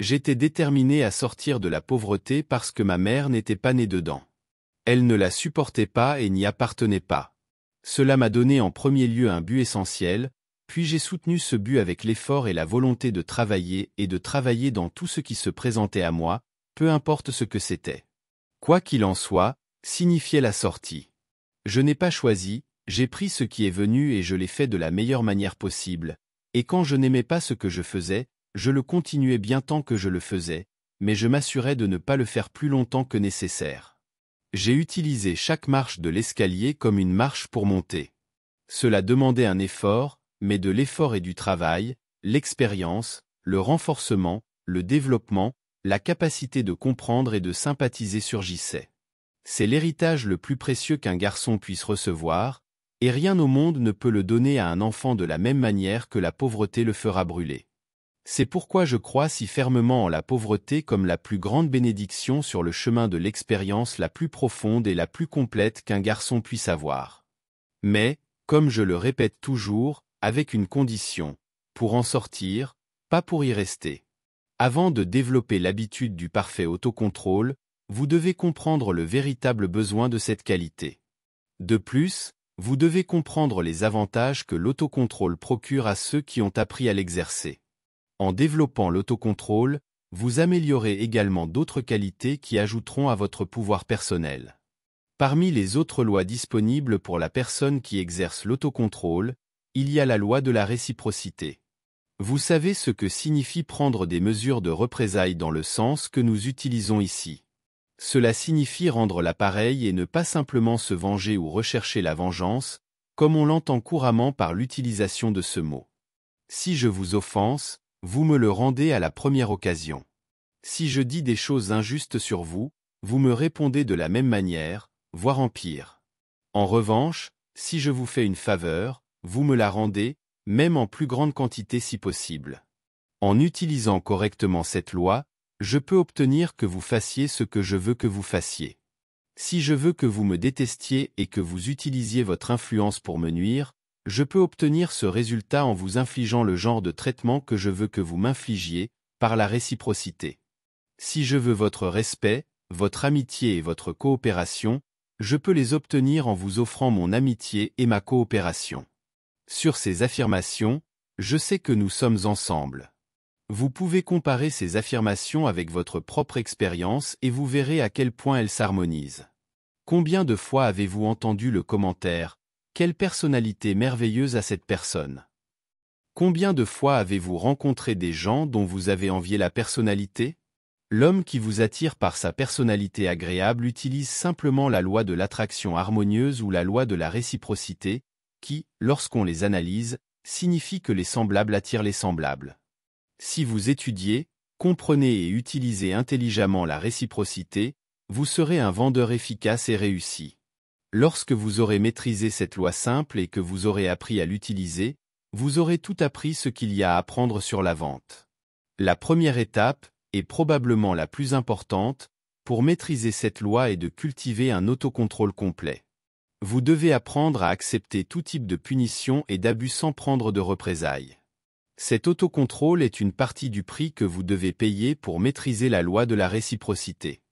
J'étais déterminé à sortir de la pauvreté parce que ma mère n'était pas née dedans. Elle ne la supportait pas et n'y appartenait pas. Cela m'a donné en premier lieu un but essentiel, puis j'ai soutenu ce but avec l'effort et la volonté de travailler et de travailler dans tout ce qui se présentait à moi, peu importe ce que c'était. Quoi qu'il en soit, signifiait la sortie. Je n'ai pas choisi, j'ai pris ce qui est venu et je l'ai fait de la meilleure manière possible, et quand je n'aimais pas ce que je faisais, je le continuais bien tant que je le faisais, mais je m'assurais de ne pas le faire plus longtemps que nécessaire. J'ai utilisé chaque marche de l'escalier comme une marche pour monter. Cela demandait un effort, mais de l'effort et du travail, l'expérience, le renforcement, le développement, la capacité de comprendre et de sympathiser surgissait. C'est l'héritage le plus précieux qu'un garçon puisse recevoir, et rien au monde ne peut le donner à un enfant de la même manière que la pauvreté le fera brûler. C'est pourquoi je crois si fermement en la pauvreté comme la plus grande bénédiction sur le chemin de l'expérience la plus profonde et la plus complète qu'un garçon puisse avoir. Mais, comme je le répète toujours, avec une condition, pour en sortir, pas pour y rester. Avant de développer l'habitude du parfait autocontrôle, vous devez comprendre le véritable besoin de cette qualité. De plus, vous devez comprendre les avantages que l'autocontrôle procure à ceux qui ont appris à l'exercer. En développant l'autocontrôle, vous améliorez également d'autres qualités qui ajouteront à votre pouvoir personnel. Parmi les autres lois disponibles pour la personne qui exerce l'autocontrôle, il y a la loi de la réciprocité. Vous savez ce que signifie prendre des mesures de représailles dans le sens que nous utilisons ici. Cela signifie rendre l'appareil et ne pas simplement se venger ou rechercher la vengeance, comme on l'entend couramment par l'utilisation de ce mot. Si je vous offense, vous me le rendez à la première occasion. Si je dis des choses injustes sur vous, vous me répondez de la même manière, voire en pire. En revanche, si je vous fais une faveur, vous me la rendez, même en plus grande quantité si possible. En utilisant correctement cette loi, je peux obtenir que vous fassiez ce que je veux que vous fassiez. Si je veux que vous me détestiez et que vous utilisiez votre influence pour me nuire, je peux obtenir ce résultat en vous infligeant le genre de traitement que je veux que vous m'infligiez, par la réciprocité. Si je veux votre respect, votre amitié et votre coopération, je peux les obtenir en vous offrant mon amitié et ma coopération. Sur ces affirmations, je sais que nous sommes ensemble. Vous pouvez comparer ces affirmations avec votre propre expérience et vous verrez à quel point elles s'harmonisent. Combien de fois avez-vous entendu le commentaire « Quelle personnalité merveilleuse à cette personne !» Combien de fois avez-vous rencontré des gens dont vous avez envié la personnalité L'homme qui vous attire par sa personnalité agréable utilise simplement la loi de l'attraction harmonieuse ou la loi de la réciprocité, qui, lorsqu'on les analyse, signifie que les semblables attirent les semblables. Si vous étudiez, comprenez et utilisez intelligemment la réciprocité, vous serez un vendeur efficace et réussi. Lorsque vous aurez maîtrisé cette loi simple et que vous aurez appris à l'utiliser, vous aurez tout appris ce qu'il y a à apprendre sur la vente. La première étape, et probablement la plus importante, pour maîtriser cette loi est de cultiver un autocontrôle complet. Vous devez apprendre à accepter tout type de punition et d'abus sans prendre de représailles. Cet autocontrôle est une partie du prix que vous devez payer pour maîtriser la loi de la réciprocité.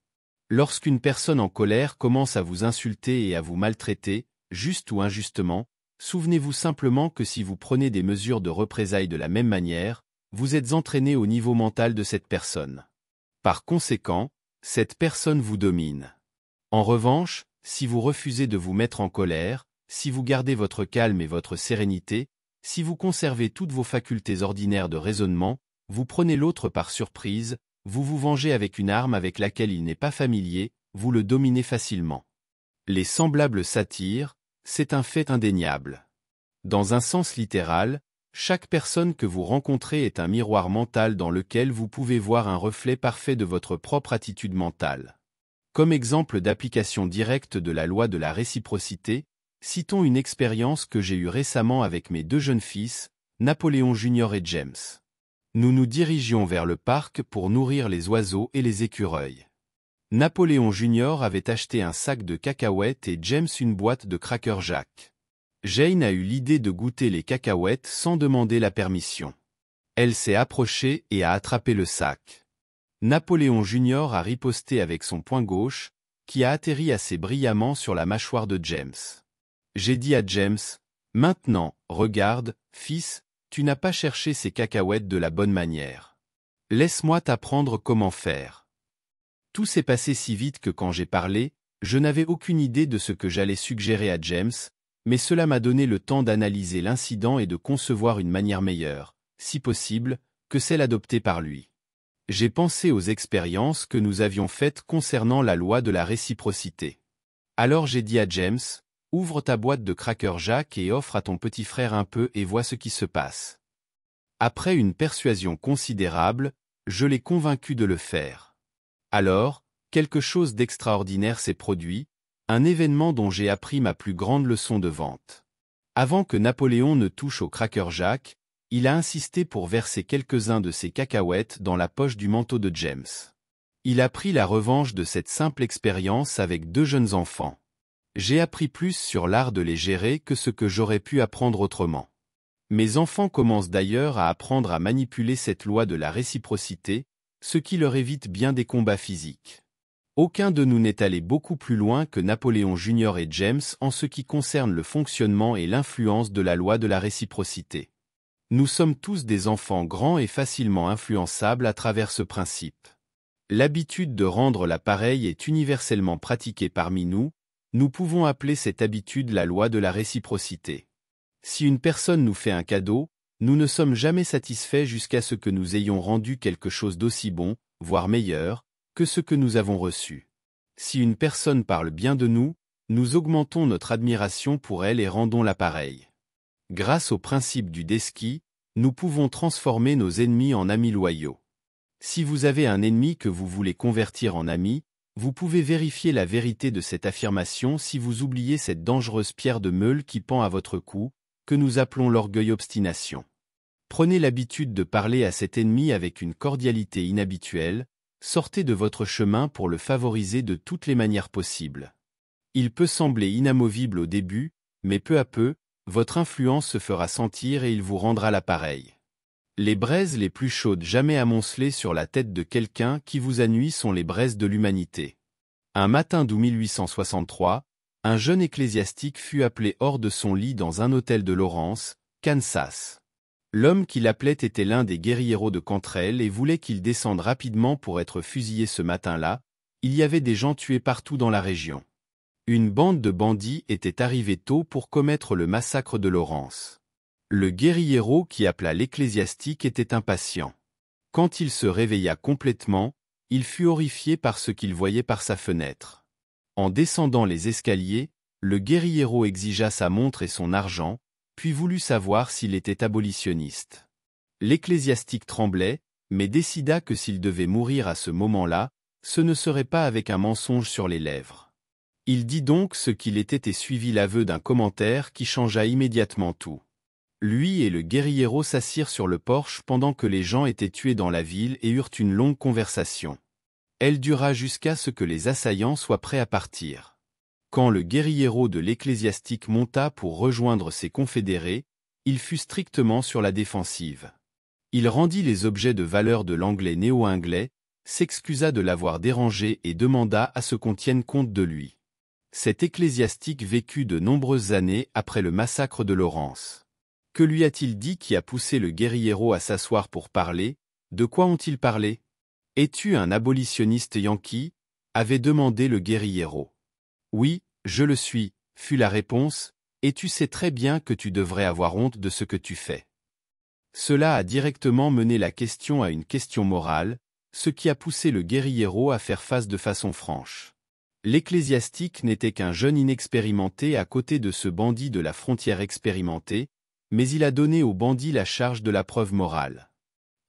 Lorsqu'une personne en colère commence à vous insulter et à vous maltraiter, juste ou injustement, souvenez-vous simplement que si vous prenez des mesures de représailles de la même manière, vous êtes entraîné au niveau mental de cette personne. Par conséquent, cette personne vous domine. En revanche, si vous refusez de vous mettre en colère, si vous gardez votre calme et votre sérénité, si vous conservez toutes vos facultés ordinaires de raisonnement, vous prenez l'autre par surprise, vous vous vengez avec une arme avec laquelle il n'est pas familier, vous le dominez facilement. Les semblables satires, c'est un fait indéniable. Dans un sens littéral, chaque personne que vous rencontrez est un miroir mental dans lequel vous pouvez voir un reflet parfait de votre propre attitude mentale. Comme exemple d'application directe de la loi de la réciprocité, citons une expérience que j'ai eue récemment avec mes deux jeunes fils, Napoléon Junior et James. Nous nous dirigions vers le parc pour nourrir les oiseaux et les écureuils. Napoléon Junior avait acheté un sac de cacahuètes et James une boîte de cracker Jack. Jane a eu l'idée de goûter les cacahuètes sans demander la permission. Elle s'est approchée et a attrapé le sac. Napoléon Junior a riposté avec son poing gauche, qui a atterri assez brillamment sur la mâchoire de James. J'ai dit à James, « Maintenant, regarde, fils, tu n'as pas cherché ces cacahuètes de la bonne manière. Laisse-moi t'apprendre comment faire. » Tout s'est passé si vite que quand j'ai parlé, je n'avais aucune idée de ce que j'allais suggérer à James, mais cela m'a donné le temps d'analyser l'incident et de concevoir une manière meilleure, si possible, que celle adoptée par lui j'ai pensé aux expériences que nous avions faites concernant la loi de la réciprocité. Alors j'ai dit à James, ouvre ta boîte de cracker Jack et offre à ton petit frère un peu et vois ce qui se passe. Après une persuasion considérable, je l'ai convaincu de le faire. Alors, quelque chose d'extraordinaire s'est produit, un événement dont j'ai appris ma plus grande leçon de vente. Avant que Napoléon ne touche au cracker Jack, il a insisté pour verser quelques-uns de ses cacahuètes dans la poche du manteau de James. Il a pris la revanche de cette simple expérience avec deux jeunes enfants. J'ai appris plus sur l'art de les gérer que ce que j'aurais pu apprendre autrement. Mes enfants commencent d'ailleurs à apprendre à manipuler cette loi de la réciprocité, ce qui leur évite bien des combats physiques. Aucun de nous n'est allé beaucoup plus loin que Napoléon Jr. et James en ce qui concerne le fonctionnement et l'influence de la loi de la réciprocité. Nous sommes tous des enfants grands et facilement influençables à travers ce principe. L'habitude de rendre l'appareil est universellement pratiquée parmi nous, nous pouvons appeler cette habitude la loi de la réciprocité. Si une personne nous fait un cadeau, nous ne sommes jamais satisfaits jusqu'à ce que nous ayons rendu quelque chose d'aussi bon, voire meilleur, que ce que nous avons reçu. Si une personne parle bien de nous, nous augmentons notre admiration pour elle et rendons l'appareil grâce au principe du deski, nous pouvons transformer nos ennemis en amis loyaux. Si vous avez un ennemi que vous voulez convertir en ami, vous pouvez vérifier la vérité de cette affirmation si vous oubliez cette dangereuse pierre de meule qui pend à votre cou, que nous appelons l'orgueil obstination. Prenez l'habitude de parler à cet ennemi avec une cordialité inhabituelle, sortez de votre chemin pour le favoriser de toutes les manières possibles. Il peut sembler inamovible au début, mais peu à peu, votre influence se fera sentir et il vous rendra l'appareil. Les braises les plus chaudes jamais amoncelées sur la tête de quelqu'un qui vous annuit sont les braises de l'humanité. Un matin d'août 1863, un jeune ecclésiastique fut appelé hors de son lit dans un hôtel de Lawrence, Kansas. L'homme qui l'appelait était l'un des guerrieros de Cantrell et voulait qu'il descende rapidement pour être fusillé ce matin-là, il y avait des gens tués partout dans la région. Une bande de bandits était arrivée tôt pour commettre le massacre de Laurence. Le guérillero qui appela l'ecclésiastique était impatient. Quand il se réveilla complètement, il fut horrifié par ce qu'il voyait par sa fenêtre. En descendant les escaliers, le guérillero exigea sa montre et son argent, puis voulut savoir s'il était abolitionniste. L'ecclésiastique tremblait, mais décida que s'il devait mourir à ce moment-là, ce ne serait pas avec un mensonge sur les lèvres. Il dit donc ce qu'il était et suivit l'aveu d'un commentaire qui changea immédiatement tout. Lui et le guerriero s'assirent sur le porche pendant que les gens étaient tués dans la ville et eurent une longue conversation. Elle dura jusqu'à ce que les assaillants soient prêts à partir. Quand le guerriero de l'ecclésiastique monta pour rejoindre ses confédérés, il fut strictement sur la défensive. Il rendit les objets de valeur de l'anglais néo-anglais, s'excusa de l'avoir dérangé et demanda à ce qu'on tienne compte de lui cet ecclésiastique vécut de nombreuses années après le massacre de Laurence. Que lui a-t-il dit qui a poussé le guerriero à s'asseoir pour parler De quoi ont-ils parlé Es-tu un abolitionniste yankee avait demandé le guerriero. Oui, je le suis, fut la réponse, et tu sais très bien que tu devrais avoir honte de ce que tu fais. Cela a directement mené la question à une question morale, ce qui a poussé le guerriero à faire face de façon franche. L'ecclésiastique n'était qu'un jeune inexpérimenté à côté de ce bandit de la frontière expérimentée, mais il a donné au bandit la charge de la preuve morale.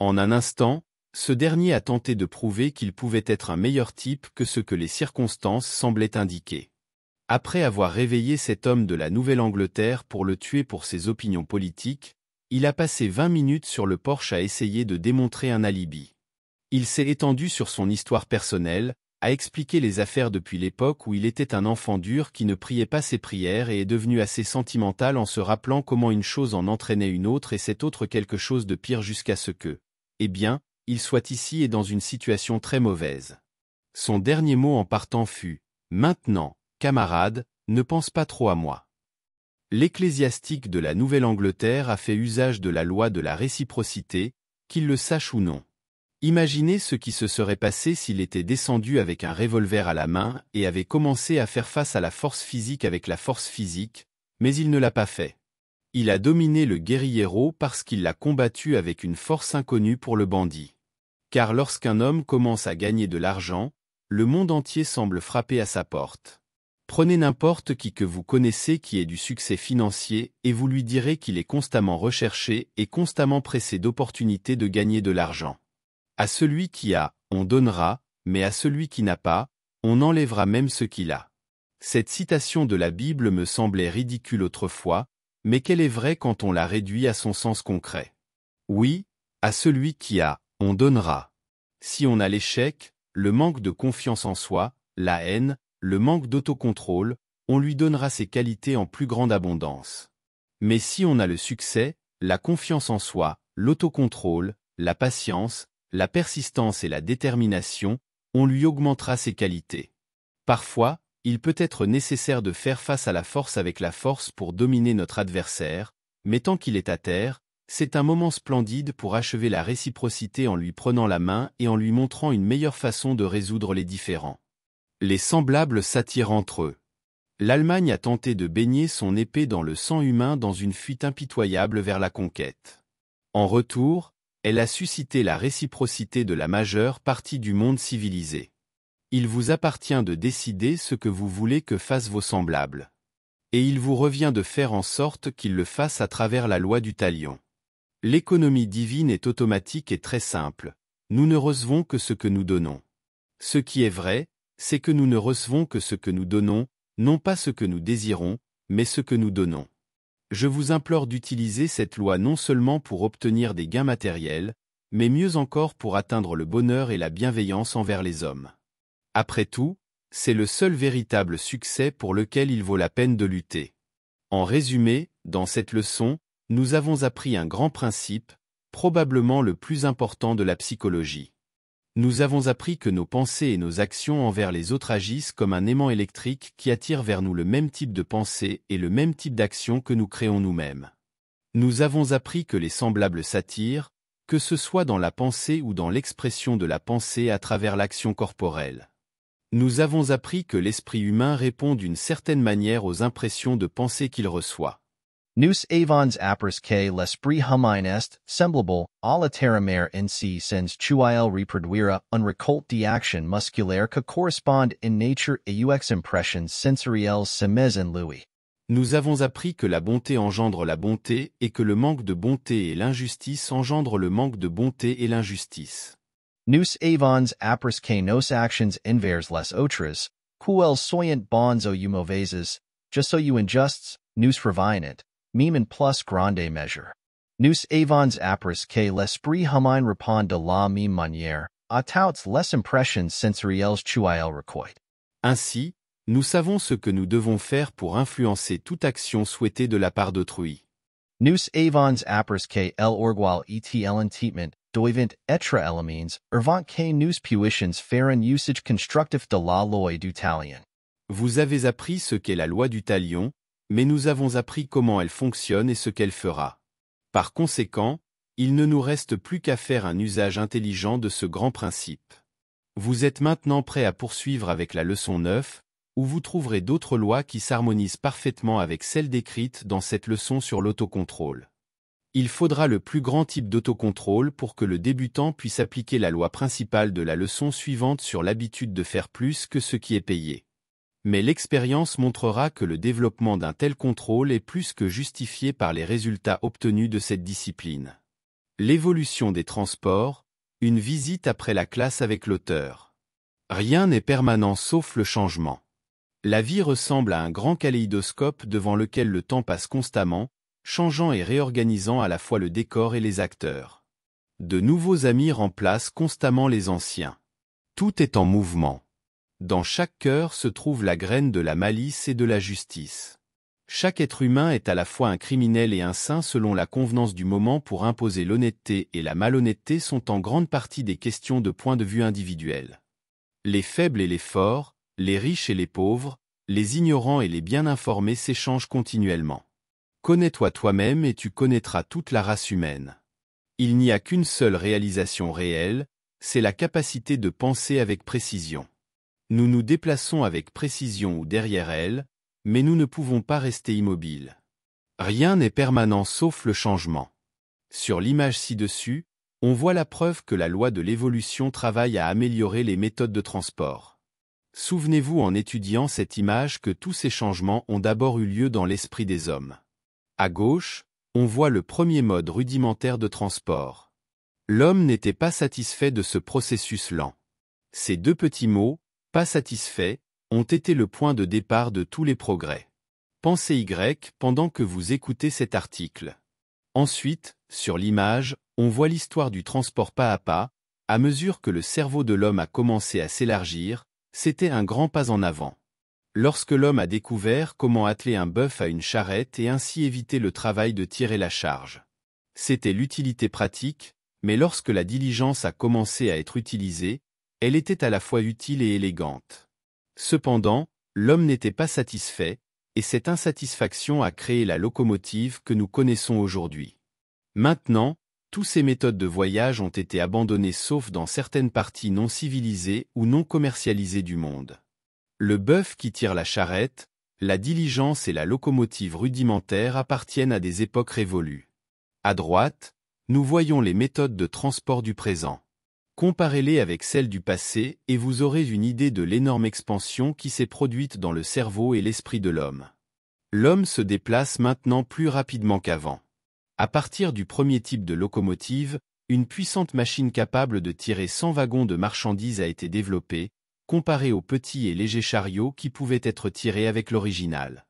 En un instant, ce dernier a tenté de prouver qu'il pouvait être un meilleur type que ce que les circonstances semblaient indiquer. Après avoir réveillé cet homme de la Nouvelle-Angleterre pour le tuer pour ses opinions politiques, il a passé vingt minutes sur le porche à essayer de démontrer un alibi. Il s'est étendu sur son histoire personnelle, a expliqué les affaires depuis l'époque où il était un enfant dur qui ne priait pas ses prières et est devenu assez sentimental en se rappelant comment une chose en entraînait une autre et cette autre quelque chose de pire jusqu'à ce que, eh bien, il soit ici et dans une situation très mauvaise. Son dernier mot en partant fut « Maintenant, camarade, ne pense pas trop à moi ». L'ecclésiastique de la Nouvelle-Angleterre a fait usage de la loi de la réciprocité, qu'il le sache ou non. Imaginez ce qui se serait passé s'il était descendu avec un revolver à la main et avait commencé à faire face à la force physique avec la force physique, mais il ne l'a pas fait. Il a dominé le guerriero parce qu'il l'a combattu avec une force inconnue pour le bandit. Car lorsqu'un homme commence à gagner de l'argent, le monde entier semble frapper à sa porte. Prenez n'importe qui que vous connaissez qui ait du succès financier et vous lui direz qu'il est constamment recherché et constamment pressé d'opportunités de gagner de l'argent. À celui qui a, on donnera, mais à celui qui n'a pas, on enlèvera même ce qu'il a. Cette citation de la Bible me semblait ridicule autrefois, mais qu'elle est vraie quand on la réduit à son sens concret. Oui, à celui qui a, on donnera. Si on a l'échec, le manque de confiance en soi, la haine, le manque d'autocontrôle, on lui donnera ses qualités en plus grande abondance. Mais si on a le succès, la confiance en soi, l'autocontrôle, la patience, la persistance et la détermination, on lui augmentera ses qualités. Parfois, il peut être nécessaire de faire face à la force avec la force pour dominer notre adversaire, mais tant qu'il est à terre, c'est un moment splendide pour achever la réciprocité en lui prenant la main et en lui montrant une meilleure façon de résoudre les différends. Les semblables s'attirent entre eux. L'Allemagne a tenté de baigner son épée dans le sang humain dans une fuite impitoyable vers la conquête. En retour, elle a suscité la réciprocité de la majeure partie du monde civilisé. Il vous appartient de décider ce que vous voulez que fassent vos semblables. Et il vous revient de faire en sorte qu'ils le fassent à travers la loi du talion. L'économie divine est automatique et très simple. Nous ne recevons que ce que nous donnons. Ce qui est vrai, c'est que nous ne recevons que ce que nous donnons, non pas ce que nous désirons, mais ce que nous donnons je vous implore d'utiliser cette loi non seulement pour obtenir des gains matériels, mais mieux encore pour atteindre le bonheur et la bienveillance envers les hommes. Après tout, c'est le seul véritable succès pour lequel il vaut la peine de lutter. En résumé, dans cette leçon, nous avons appris un grand principe, probablement le plus important de la psychologie. Nous avons appris que nos pensées et nos actions envers les autres agissent comme un aimant électrique qui attire vers nous le même type de pensée et le même type d'action que nous créons nous-mêmes. Nous avons appris que les semblables s'attirent, que ce soit dans la pensée ou dans l'expression de la pensée à travers l'action corporelle. Nous avons appris que l'esprit humain répond d'une certaine manière aux impressions de pensée qu'il reçoit. Nous avons appris que l'esprit humain est semblable à la terre mère ainsi sens tu reproduira un recolte d'action musculaire que correspond en nature et aux impressions sensorielles semes en lui. Nous avons appris que la bonté engendre la bonté et que le manque de bonté et l'injustice engendrent le manque de bonté et l'injustice. Nous avons appris que nos actions envers les autres, quelles soient bonnes ou mauvaises, just-so you injustes, nous revient. Mimin plus grande measure. Nous avons appris que l'esprit humain répond de la même manière à tout les impressions sensorielles chuael recoit. Ainsi, nous savons ce que nous devons faire pour influencer toute action souhaitée de la part d'autrui. Nous avons appris que l'orgual et l'entêtement doivent être élimines ervant que nous puissions faire un usage constructif de la loi du talion. Vous avez appris ce qu'est la loi du talion, mais nous avons appris comment elle fonctionne et ce qu'elle fera. Par conséquent, il ne nous reste plus qu'à faire un usage intelligent de ce grand principe. Vous êtes maintenant prêt à poursuivre avec la leçon 9, où vous trouverez d'autres lois qui s'harmonisent parfaitement avec celles décrites dans cette leçon sur l'autocontrôle. Il faudra le plus grand type d'autocontrôle pour que le débutant puisse appliquer la loi principale de la leçon suivante sur l'habitude de faire plus que ce qui est payé mais l'expérience montrera que le développement d'un tel contrôle est plus que justifié par les résultats obtenus de cette discipline. L'évolution des transports, une visite après la classe avec l'auteur. Rien n'est permanent sauf le changement. La vie ressemble à un grand kaléidoscope devant lequel le temps passe constamment, changeant et réorganisant à la fois le décor et les acteurs. De nouveaux amis remplacent constamment les anciens. Tout est en mouvement. Dans chaque cœur se trouve la graine de la malice et de la justice. Chaque être humain est à la fois un criminel et un saint selon la convenance du moment pour imposer l'honnêteté et la malhonnêteté sont en grande partie des questions de point de vue individuel. Les faibles et les forts, les riches et les pauvres, les ignorants et les bien informés s'échangent continuellement. Connais-toi toi-même et tu connaîtras toute la race humaine. Il n'y a qu'une seule réalisation réelle, c'est la capacité de penser avec précision. Nous nous déplaçons avec précision ou derrière elle, mais nous ne pouvons pas rester immobiles. Rien n'est permanent sauf le changement. Sur l'image ci-dessus, on voit la preuve que la loi de l'évolution travaille à améliorer les méthodes de transport. Souvenez-vous en étudiant cette image que tous ces changements ont d'abord eu lieu dans l'esprit des hommes. À gauche, on voit le premier mode rudimentaire de transport. L'homme n'était pas satisfait de ce processus lent. Ces deux petits mots, pas satisfaits, ont été le point de départ de tous les progrès. Pensez Y pendant que vous écoutez cet article. Ensuite, sur l'image, on voit l'histoire du transport pas à pas, à mesure que le cerveau de l'homme a commencé à s'élargir, c'était un grand pas en avant. Lorsque l'homme a découvert comment atteler un bœuf à une charrette et ainsi éviter le travail de tirer la charge. C'était l'utilité pratique, mais lorsque la diligence a commencé à être utilisée, elle était à la fois utile et élégante. Cependant, l'homme n'était pas satisfait, et cette insatisfaction a créé la locomotive que nous connaissons aujourd'hui. Maintenant, toutes ces méthodes de voyage ont été abandonnées sauf dans certaines parties non civilisées ou non commercialisées du monde. Le bœuf qui tire la charrette, la diligence et la locomotive rudimentaire appartiennent à des époques révolues. À droite, nous voyons les méthodes de transport du présent. Comparez-les avec celles du passé et vous aurez une idée de l'énorme expansion qui s'est produite dans le cerveau et l'esprit de l'homme. L'homme se déplace maintenant plus rapidement qu'avant. À partir du premier type de locomotive, une puissante machine capable de tirer 100 wagons de marchandises a été développée, comparée aux petits et légers chariots qui pouvaient être tirés avec l'original.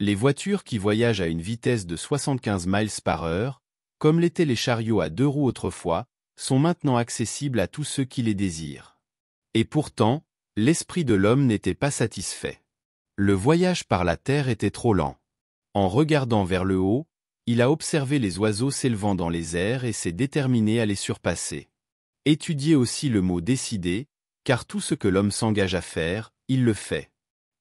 Les voitures qui voyagent à une vitesse de 75 miles par heure, comme l'étaient les chariots à deux roues autrefois, sont maintenant accessibles à tous ceux qui les désirent. Et pourtant, l'esprit de l'homme n'était pas satisfait. Le voyage par la terre était trop lent. En regardant vers le haut, il a observé les oiseaux s'élevant dans les airs et s'est déterminé à les surpasser. Étudiez aussi le mot décider, car tout ce que l'homme s'engage à faire, il le fait.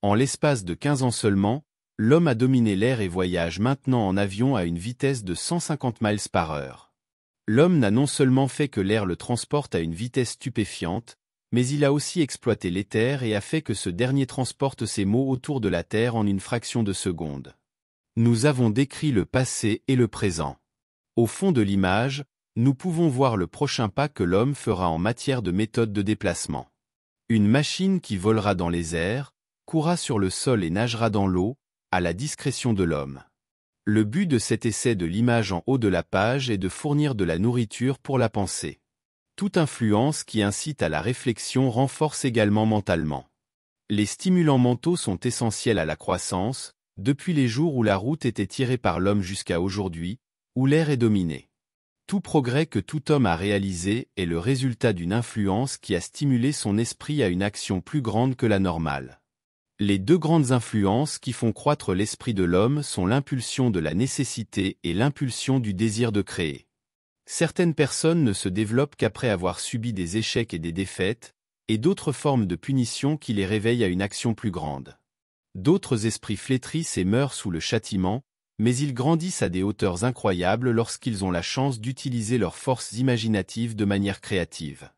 En l'espace de 15 ans seulement, l'homme a dominé l'air et voyage maintenant en avion à une vitesse de 150 miles par heure. L'homme n'a non seulement fait que l'air le transporte à une vitesse stupéfiante, mais il a aussi exploité l'éther et a fait que ce dernier transporte ses mots autour de la Terre en une fraction de seconde. Nous avons décrit le passé et le présent. Au fond de l'image, nous pouvons voir le prochain pas que l'homme fera en matière de méthode de déplacement. Une machine qui volera dans les airs, courra sur le sol et nagera dans l'eau, à la discrétion de l'homme. Le but de cet essai de l'image en haut de la page est de fournir de la nourriture pour la pensée. Toute influence qui incite à la réflexion renforce également mentalement. Les stimulants mentaux sont essentiels à la croissance, depuis les jours où la route était tirée par l'homme jusqu'à aujourd'hui, où l'air est dominé. Tout progrès que tout homme a réalisé est le résultat d'une influence qui a stimulé son esprit à une action plus grande que la normale. Les deux grandes influences qui font croître l'esprit de l'homme sont l'impulsion de la nécessité et l'impulsion du désir de créer. Certaines personnes ne se développent qu'après avoir subi des échecs et des défaites, et d'autres formes de punition qui les réveillent à une action plus grande. D'autres esprits flétrissent et meurent sous le châtiment, mais ils grandissent à des hauteurs incroyables lorsqu'ils ont la chance d'utiliser leurs forces imaginatives de manière créative.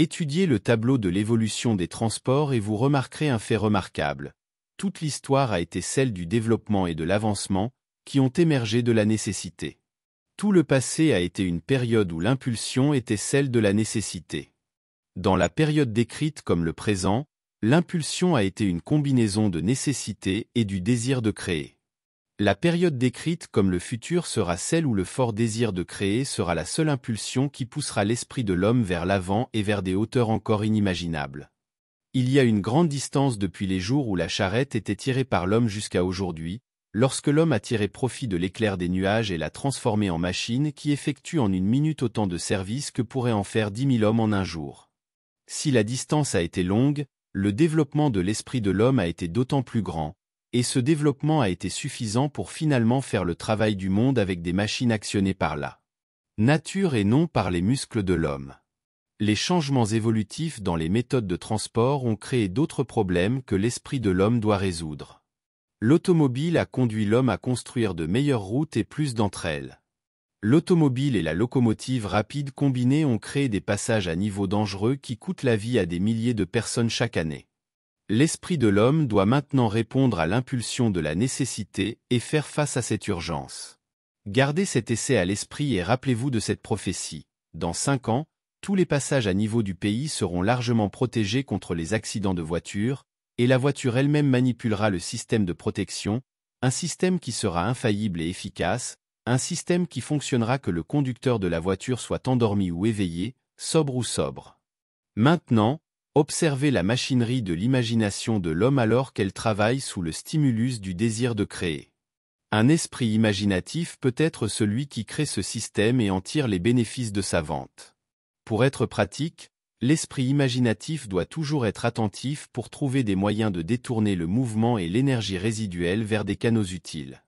Étudiez le tableau de l'évolution des transports et vous remarquerez un fait remarquable. Toute l'histoire a été celle du développement et de l'avancement, qui ont émergé de la nécessité. Tout le passé a été une période où l'impulsion était celle de la nécessité. Dans la période décrite comme le présent, l'impulsion a été une combinaison de nécessité et du désir de créer. La période décrite comme le futur sera celle où le fort désir de créer sera la seule impulsion qui poussera l'esprit de l'homme vers l'avant et vers des hauteurs encore inimaginables. Il y a une grande distance depuis les jours où la charrette était tirée par l'homme jusqu'à aujourd'hui, lorsque l'homme a tiré profit de l'éclair des nuages et l'a transformé en machine qui effectue en une minute autant de services que pourraient en faire dix mille hommes en un jour. Si la distance a été longue, le développement de l'esprit de l'homme a été d'autant plus grand, et ce développement a été suffisant pour finalement faire le travail du monde avec des machines actionnées par la nature et non par les muscles de l'homme. Les changements évolutifs dans les méthodes de transport ont créé d'autres problèmes que l'esprit de l'homme doit résoudre. L'automobile a conduit l'homme à construire de meilleures routes et plus d'entre elles. L'automobile et la locomotive rapide combinées ont créé des passages à niveau dangereux qui coûtent la vie à des milliers de personnes chaque année l'esprit de l'homme doit maintenant répondre à l'impulsion de la nécessité et faire face à cette urgence. Gardez cet essai à l'esprit et rappelez-vous de cette prophétie. Dans cinq ans, tous les passages à niveau du pays seront largement protégés contre les accidents de voiture, et la voiture elle-même manipulera le système de protection, un système qui sera infaillible et efficace, un système qui fonctionnera que le conducteur de la voiture soit endormi ou éveillé, sobre ou sobre. Maintenant, Observez la machinerie de l'imagination de l'homme alors qu'elle travaille sous le stimulus du désir de créer. Un esprit imaginatif peut être celui qui crée ce système et en tire les bénéfices de sa vente. Pour être pratique, l'esprit imaginatif doit toujours être attentif pour trouver des moyens de détourner le mouvement et l'énergie résiduelle vers des canaux utiles.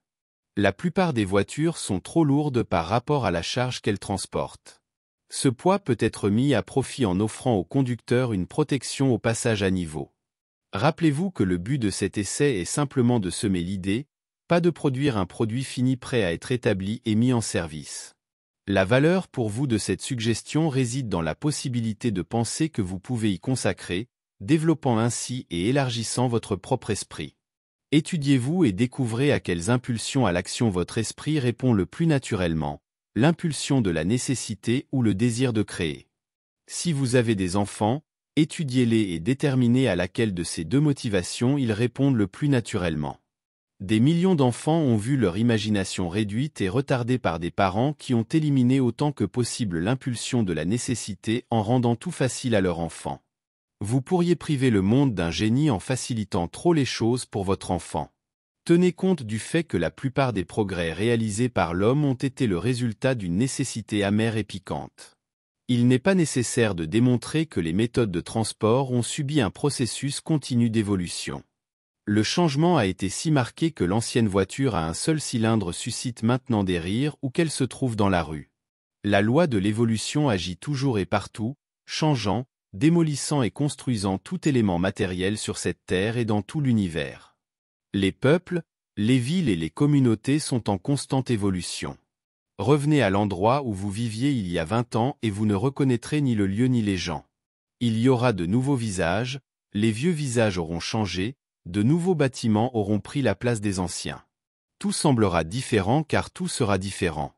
La plupart des voitures sont trop lourdes par rapport à la charge qu'elles transportent. Ce poids peut être mis à profit en offrant au conducteur une protection au passage à niveau. Rappelez-vous que le but de cet essai est simplement de semer l'idée, pas de produire un produit fini prêt à être établi et mis en service. La valeur pour vous de cette suggestion réside dans la possibilité de penser que vous pouvez y consacrer, développant ainsi et élargissant votre propre esprit. Étudiez-vous et découvrez à quelles impulsions à l'action votre esprit répond le plus naturellement, l'impulsion de la nécessité ou le désir de créer. Si vous avez des enfants, étudiez-les et déterminez à laquelle de ces deux motivations ils répondent le plus naturellement. Des millions d'enfants ont vu leur imagination réduite et retardée par des parents qui ont éliminé autant que possible l'impulsion de la nécessité en rendant tout facile à leur enfant. Vous pourriez priver le monde d'un génie en facilitant trop les choses pour votre enfant. Tenez compte du fait que la plupart des progrès réalisés par l'homme ont été le résultat d'une nécessité amère et piquante. Il n'est pas nécessaire de démontrer que les méthodes de transport ont subi un processus continu d'évolution. Le changement a été si marqué que l'ancienne voiture à un seul cylindre suscite maintenant des rires ou qu'elle se trouve dans la rue. La loi de l'évolution agit toujours et partout, changeant, démolissant et construisant tout élément matériel sur cette terre et dans tout l'univers. Les peuples, les villes et les communautés sont en constante évolution. Revenez à l'endroit où vous viviez il y a vingt ans et vous ne reconnaîtrez ni le lieu ni les gens. Il y aura de nouveaux visages, les vieux visages auront changé, de nouveaux bâtiments auront pris la place des anciens. Tout semblera différent car tout sera différent.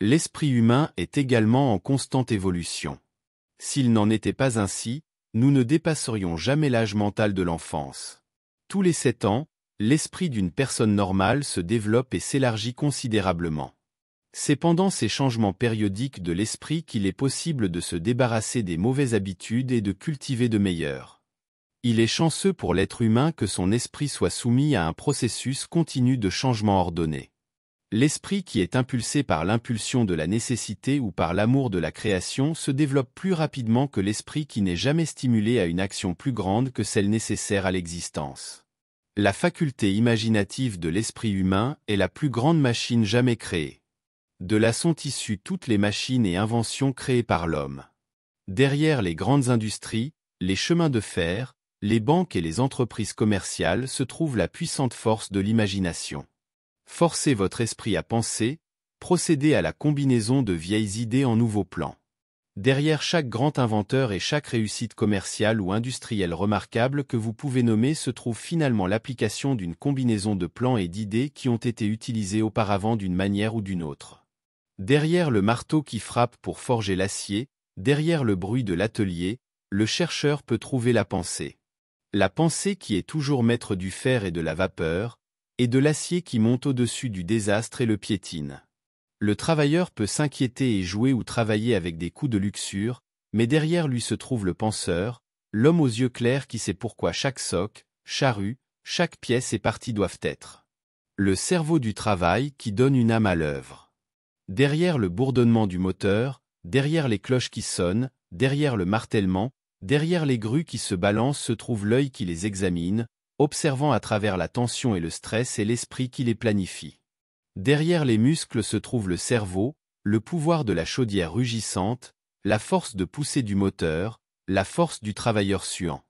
L'esprit humain est également en constante évolution. S'il n'en était pas ainsi, nous ne dépasserions jamais l'âge mental de l'enfance. Tous les sept ans, l'esprit d'une personne normale se développe et s'élargit considérablement. C'est pendant ces changements périodiques de l'esprit qu'il est possible de se débarrasser des mauvaises habitudes et de cultiver de meilleures. Il est chanceux pour l'être humain que son esprit soit soumis à un processus continu de changement ordonné. L'esprit qui est impulsé par l'impulsion de la nécessité ou par l'amour de la création se développe plus rapidement que l'esprit qui n'est jamais stimulé à une action plus grande que celle nécessaire à l'existence la faculté imaginative de l'esprit humain est la plus grande machine jamais créée. De là sont issues toutes les machines et inventions créées par l'homme. Derrière les grandes industries, les chemins de fer, les banques et les entreprises commerciales se trouve la puissante force de l'imagination. Forcez votre esprit à penser, procédez à la combinaison de vieilles idées en nouveaux plans. Derrière chaque grand inventeur et chaque réussite commerciale ou industrielle remarquable que vous pouvez nommer se trouve finalement l'application d'une combinaison de plans et d'idées qui ont été utilisées auparavant d'une manière ou d'une autre. Derrière le marteau qui frappe pour forger l'acier, derrière le bruit de l'atelier, le chercheur peut trouver la pensée. La pensée qui est toujours maître du fer et de la vapeur, et de l'acier qui monte au-dessus du désastre et le piétine. Le travailleur peut s'inquiéter et jouer ou travailler avec des coups de luxure, mais derrière lui se trouve le penseur, l'homme aux yeux clairs qui sait pourquoi chaque soc, charrue, chaque pièce et partie doivent être. Le cerveau du travail qui donne une âme à l'œuvre. Derrière le bourdonnement du moteur, derrière les cloches qui sonnent, derrière le martèlement, derrière les grues qui se balancent se trouve l'œil qui les examine, observant à travers la tension et le stress et l'esprit qui les planifie. Derrière les muscles se trouve le cerveau, le pouvoir de la chaudière rugissante, la force de poussée du moteur, la force du travailleur suant.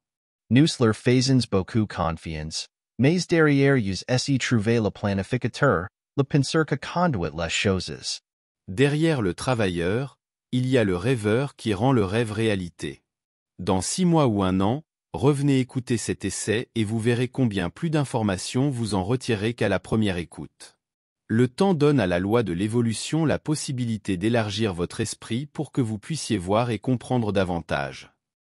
faisons confiance, mais derrière use se le planificateur, le conduit Derrière le travailleur, il y a le rêveur qui rend le rêve réalité. Dans six mois ou un an, revenez écouter cet essai et vous verrez combien plus d'informations vous en retirez qu'à la première écoute. Le temps donne à la loi de l'évolution la possibilité d'élargir votre esprit pour que vous puissiez voir et comprendre davantage.